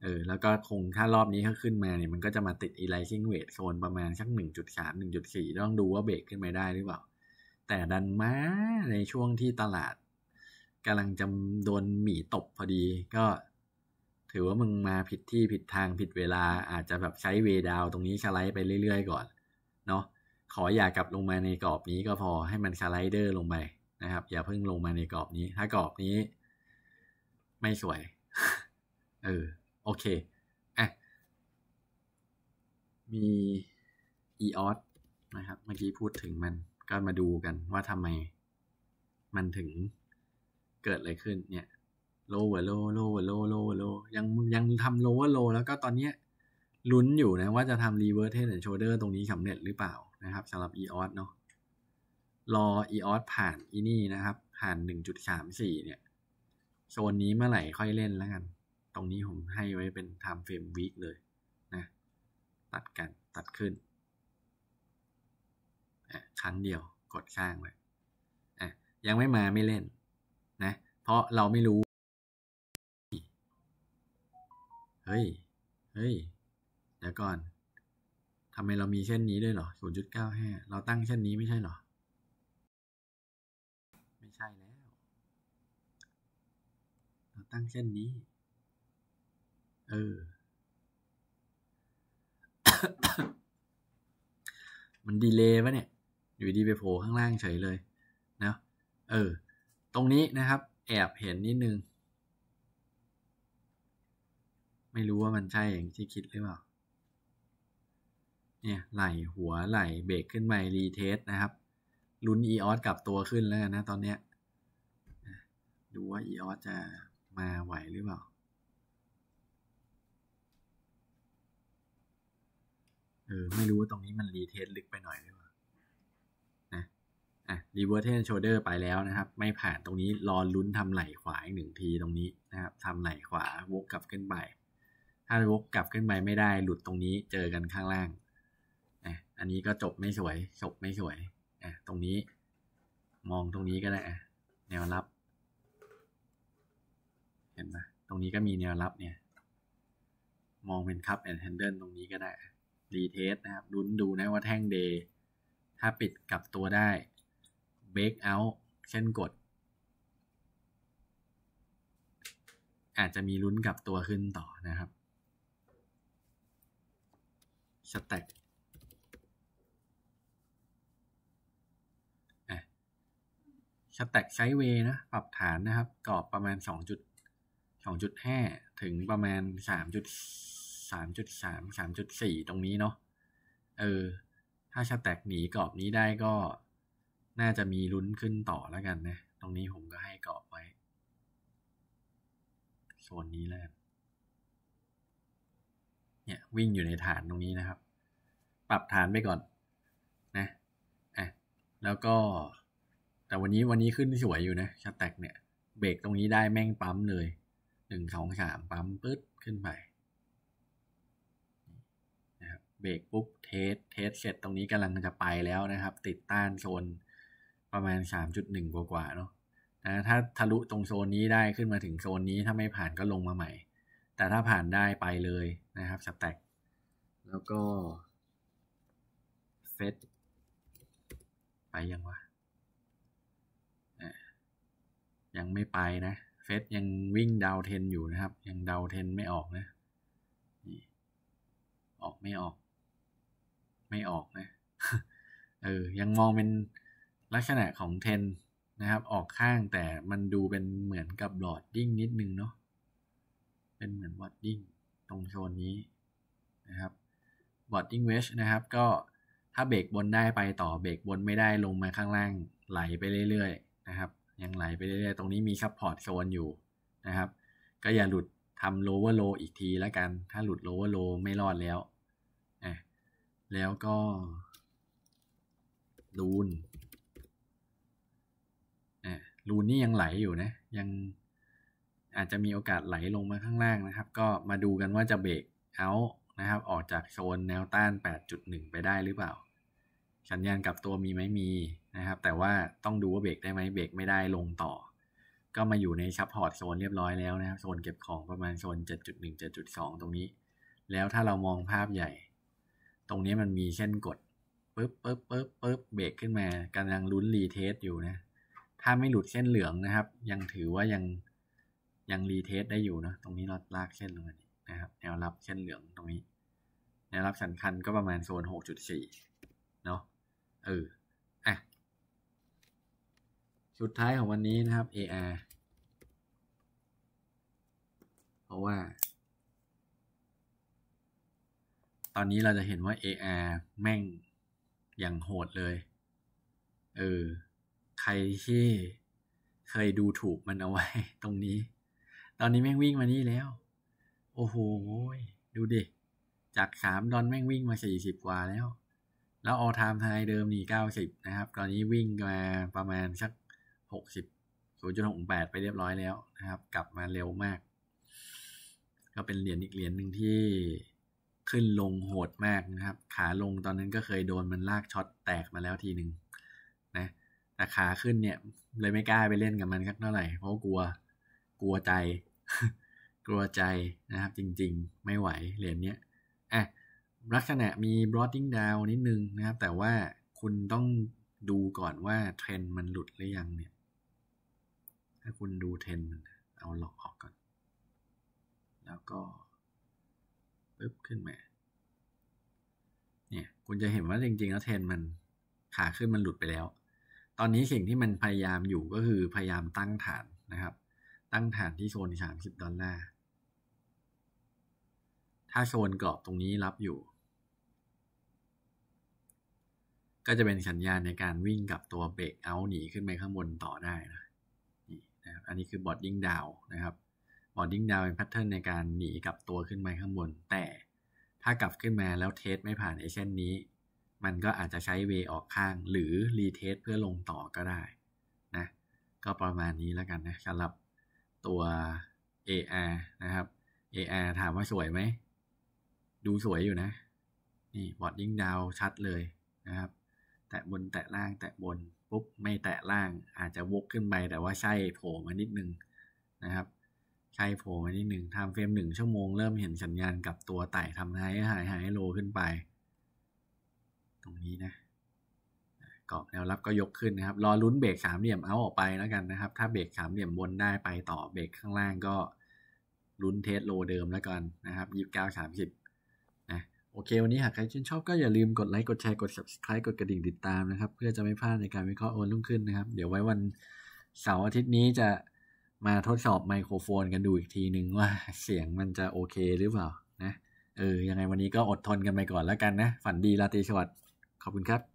Speaker 1: เออ แล้วก็คงถ้ารอบนี้ถ้าขึ้นมาเนี่ยมันก็จะมาติดอีไลซิ่งเวทโซนประมาณสักหนึ่งจุดสามหนึ่งจุดสี่ต้องดูว่าเบรกขึ้นไปได้หรือเปล่า แต่ดันมาในช่วงที่ตลาดกำลังจะโดนหมีตบพอดีก็ถือว่ามึงมาผิดที่ผิดทางผิดเวลาอาจจะแบบใช้เวดาวตรงนี้สไลด์ไปเรื่อยๆก่อน เนาะขออย่ากลับลงมาในกรอบนี้ก็พอให้มันสไลเดอร์ลงไปนะครับ อย่าเพิ่งลงมาในกรอบนี้ ถ้ากรอบนี้ไม่สวย เออ โอเคอ่ะมี e o สนะครับ เมื่อกี้พูดถึงมันก็มาดูกันว่าทำไมมันถึงเกิดอะไรขึ้นเนี่ย lower low lower low lower low ยังยังทำ lower low แล้วก็ตอนนี้ลุ้นอยู่นะว่าจะทำ reverse head and shoulder ตรงนี้สำเร็จหรือเปล่านะครับสำหรับ EOS เนาะรอ EOS ผ่านอีนี่นะครับ ผ่าน 1.34 เนี่ย โซนนี้เมื่อไหร่ค่อยเล่นแล้วกัน ตรงนี้ผมให้ไว้เป็น time frame week เลยนะ ตัดกันตัดขึ้นครั้งเดียวกดข้างไว้ยังไม่มาไม่เล่น นะ เพราะเราไม่รู้เฮ้ย เฮ้ยเดี๋ยวก่อน ทำไมเรามีเช่นนี้ด้วยเหรอนจุดเก้าหเราตั้งเช่นนี้ไม่ใช่เหรอ ไม่ใช่แล้ว เราตั้งเช่นนี้ เออ มันดีเลย์ปะเนี่ย อยู่ดีไปโผล่ข้างล่างเฉยเลย นะ เออ ตรงนี้นะครับ แอบเห็นนิดนึงไม่รู้ว่ามันใช่อย่างที่คิดหรือเปล่า เนี่ย ไหลหัวไหลเบรกขึ้นไปรีเทสนะครับ ลุ้นอีออสกลับตัวขึ้นแล้วนะตอนเนี้ยดูว่าอีออสจะมาไหวหรือเปล่า เออไม่รู้ว่าตรงนี้มันรีเทสลึกไปหน่อยหรือเปล่า นะ อ่ะรีเวอร์เทนโชเดอร์ไปแล้วนะครับ ไม่ผ่านตรงนี้ รอลุ้นทำไหลขวาอีกหนึ่งที ตรงนี้นะครับทำไหลขวาวกกลับขึ้นไปถ้าวกกลับขึ้นไปไม่ได้ หลุดตรงนี้เจอกันข้างล่างนะอันนี้ก็จบไม่สวย จบไม่สวยอ่ะตรงนี้ มองตรงนี้ก็ได้อ่ะแนวรับ เห็นไหมตรงนี้ก็มีแนวรับเนี่ย มองเป็นคัพแอนด์แฮนเดิลตรงนี้ก็ได้ รีเทสนะครับลุ้นดูนะว่าแท่งเดย์ถ้าปิดกลับตัวได้ เบรกเอาท์เช่นกด อาจจะมีลุ้นกลับตัวขึ้นต่อนะครับ stack สแต็กไซด์เวย์นะ ปรับฐานนะครับ กรอบประมาณ2 2.5ถึงประมาณ3.3 3 3.4 ตรงนี้เนาะ เออ ถ้าสแต็กหนีกรอบนี้ได้ก็ น่าจะมีลุ้นขึ้นต่อแล้วกันนะ ตรงนี้ผมก็ให้กรอบไว้โซนนี้แล้วเนี่ย วิ่งอยู่ในฐานตรงนี้นะครับปรับฐานไปก่อนนะอ่ะแล้วก็ แต่วันนี้วันนี้ขึ้นสวยอยู่นะชัแตกเนี่ย เบรกตรงนี้ได้แม่งปั๊มเลยหนึ่งสองสามปั๊มปึ๊ดขึ้นไปนะครับเบรกปุ๊บเทสเทสเสร็จตรงนี้กำลังจะไปแล้วนะครับ ติดต้านโซนประมาณสามจุดหกว่ากว่าเนาะ นะถ้าทะลุตรงโซนนี้ได้ขึ้นมาถึงโซนนี้ถ้าไม่ผ่านก็ลงมาใหม่ แต่ถ้าผ่านได้ไปเลยนะครับ สแต็ก แล้วก็เฟสไปยังวะยังไม่ไปนะ เฟสยังวิ่งดาวเทน อยู่นะครับ ยังดาวเทนไม่ออกนะนี่ออกไม่ออก ไม่ออกนะ เออยังมองเป็นลักษณะของเทนนะครับ ออกข้างแต่มันดูเป็นเหมือนกับบลอดดิ้งนิดนึงเนาะ เป็นเหมือนบอดดิ้งตรงโซนนี้นะครับ บอดดิ้งเวชนะครับก็ถ้าเบรกบนได้ไปต่อเบรกบนไม่ได้ลงมาข้างล่าง ไหลไปเรื่อยๆนะครับยังไหลไปเรื่อยๆ ตรงนี้มีซัพพอร์ตโซนอยู่นะครับก็อย่าหลุดทำโลเวอร์โลอีกทีแล้วกัน ถ้าหลุดโลเวอร์โลไม่รอดแล้วอ่ะแล้วก็ลูนอ่ะลูนนี่ยังไหลอยู่นะ ยังอาจจะมีโอกาสไหลลงมาข้างล่างนะครับ ก็มาดูกันว่าจะเบรกเอานะครับออกจากโซนแนวต้าน8.1 ไปได้หรือเปล่า สัญญาณกลับตัวมีไหมมีนะครับ แต่ว่าต้องดูว่าเบรกได้ไหม เบรกไม่ได้ลงต่อ ก็มาอยู่ในซับพอร์ตโซนเรียบร้อยแล้วนะครับ โซนเก็บของประมาณโซน 7.1 7.2ตรงนี้ แล้วถ้าเรามองภาพใหญ่ ตรงนี้มันมีเส้นกดปึ๊บปึ๊บปึ๊บปึ๊บเบรกขึ้นมากำลังลุ้นรีเทสอยู่นะ ถ้าไม่หลุดเส้นเหลืองนะครับ ยังถือว่ายังยังรีเทสได้อยู่นะ ตรงนี้เราลากเส้นลงมานะครับแนวรับเส้นเหลืองตรงนี้ แนวรับสำคัญก็ประมาณโซนหกจุดสี่เนาะ เออ อ่ะสุดท้ายของวันนี้นะครับ AR เพราะว่า ตอนนี้เราจะเห็นว่า AR แม่งอย่างโหดเลย เออ ใครที่เคยดูถูกมันเอาไว้ตรงนี้ ตอนนี้แม่งวิ่งมานี่แล้วโอ้โหดูดิ จากสามดอนแม่งวิ่งมาสี่สิบกว่าแล้ว แล้วออทามไฮเดิมนี่เก้าสิบนะครับ ตอนนี้วิ่งมาประมาณสักหกสิบศูนย์จุดหกแปดไปเรียบร้อยแล้วนะครับ กลับมาเร็วมาก ก็เป็นเหรียญอีกเหรียญหนึ่งที่ขึ้นลงโหดมากนะครับ ขาลงตอนนั้นก็เคยโดนมันลากช็อตแตกมาแล้วทีหนึ่งนะแต่ขาขึ้นเนี่ย เลยไม่กล้าไปเล่นกับมันสักเท่าไหร่เพราะกลัวกลัวใจกลัวใจนะครับจริง ๆ ไม่ไหวเหรียญเนี้ยอ่ะลักษณะมี b r o a d i n g down นิดนึงนะครับแต่ว่าคุณต้องดูก่อนว่าเทรนมันหลุดหรือยังเนี่ยถ้าคุณดูเทรนนเอาหลอกออกก่อน แล้วก็ปึ๊บขึ้นมา เนี่ย คุณจะเห็นว่าจริง ๆ แล้วเทรนมันขาขึ้นมันหลุดไปแล้ว ตอนนี้สิ่งที่มันพยายามอยู่ก็คือพยายามตั้งฐานนะครับ ตั้งฐานที่โซน30 ดอลลาร์ถ้าโซนกรอบตรงนี้รับอยู่ ก็จะเป็นสัญญาณในการวิ่งกับตัวเบรกเอาหนีขึ้นไปข้างบนต่อได้นะนี่นะครับอันนี้คือบอดดิ้งดาวนะครับ บอดดิ้งดาวเป็นแพทเทิร์นในการหนีกับตัวขึ้นไปข้างบน แต่ถ้ากลับขึ้นมาแล้วเทสไม่ผ่านไอเช่นนี้ มันก็อาจจะใช้เว ออกข้างหรือรีเทสเพื่อลงต่อก็ได้นะ ก็ประมาณนี้แล้วกันนะสำหรับตัว AR นะครับ AR ถามว่าสวยไหมดูสวยอยู่นะ นี่บอดดยิ่งดาวชัดเลยนะครับ แตะบนแตะล่างแตะบนปุ๊บไม่แตะล่างอาจจะวกขึ้นไปแต่ว่าใช่โผล่มานิดนึงนะครับ ใช่โผล่มานิดนึงทำเฟรมหนึ่งชั่วโมงเริ่มเห็นสัญญาณกับตัวไต่ทำให้หายหายโลขึ้นไป ตรงนี้นะกาะแนวรับก็ยกขึ้นนะครับ รอลุ้นเบรกสามเหลี่ยมเอาออกไปแล้วกันนะครับ ถ้าเบรกสามเหลี่ยมบนได้ไปต่อเบรกข้างล่างก็ลุ้นเทสโลเดิมแล้วกันนะครับยี่สิบเก้าสามสิบโอเควันนี้หากใครชื่นชอบก็อย่าลืมกดไลค์กดแชร์กด subscribe กดกระดิ่งติดตามนะครับ เพื่อจะไม่พลาดในการวิเคราะห์โอนลุ่งขึ้นนะครับ เดี๋ยวไว้วันเสาร์อาทิตย์นี้จะมาทดสอบไมโครโฟนกันดูอีกทีนึงว่าเสียงมันจะโอเคหรือเปล่านะ เออยังไงวันนี้ก็อดทนกันไปก่อนแล้วกันนะ ฝันดีราตรีสวัสดิ์ขอบคุณครับ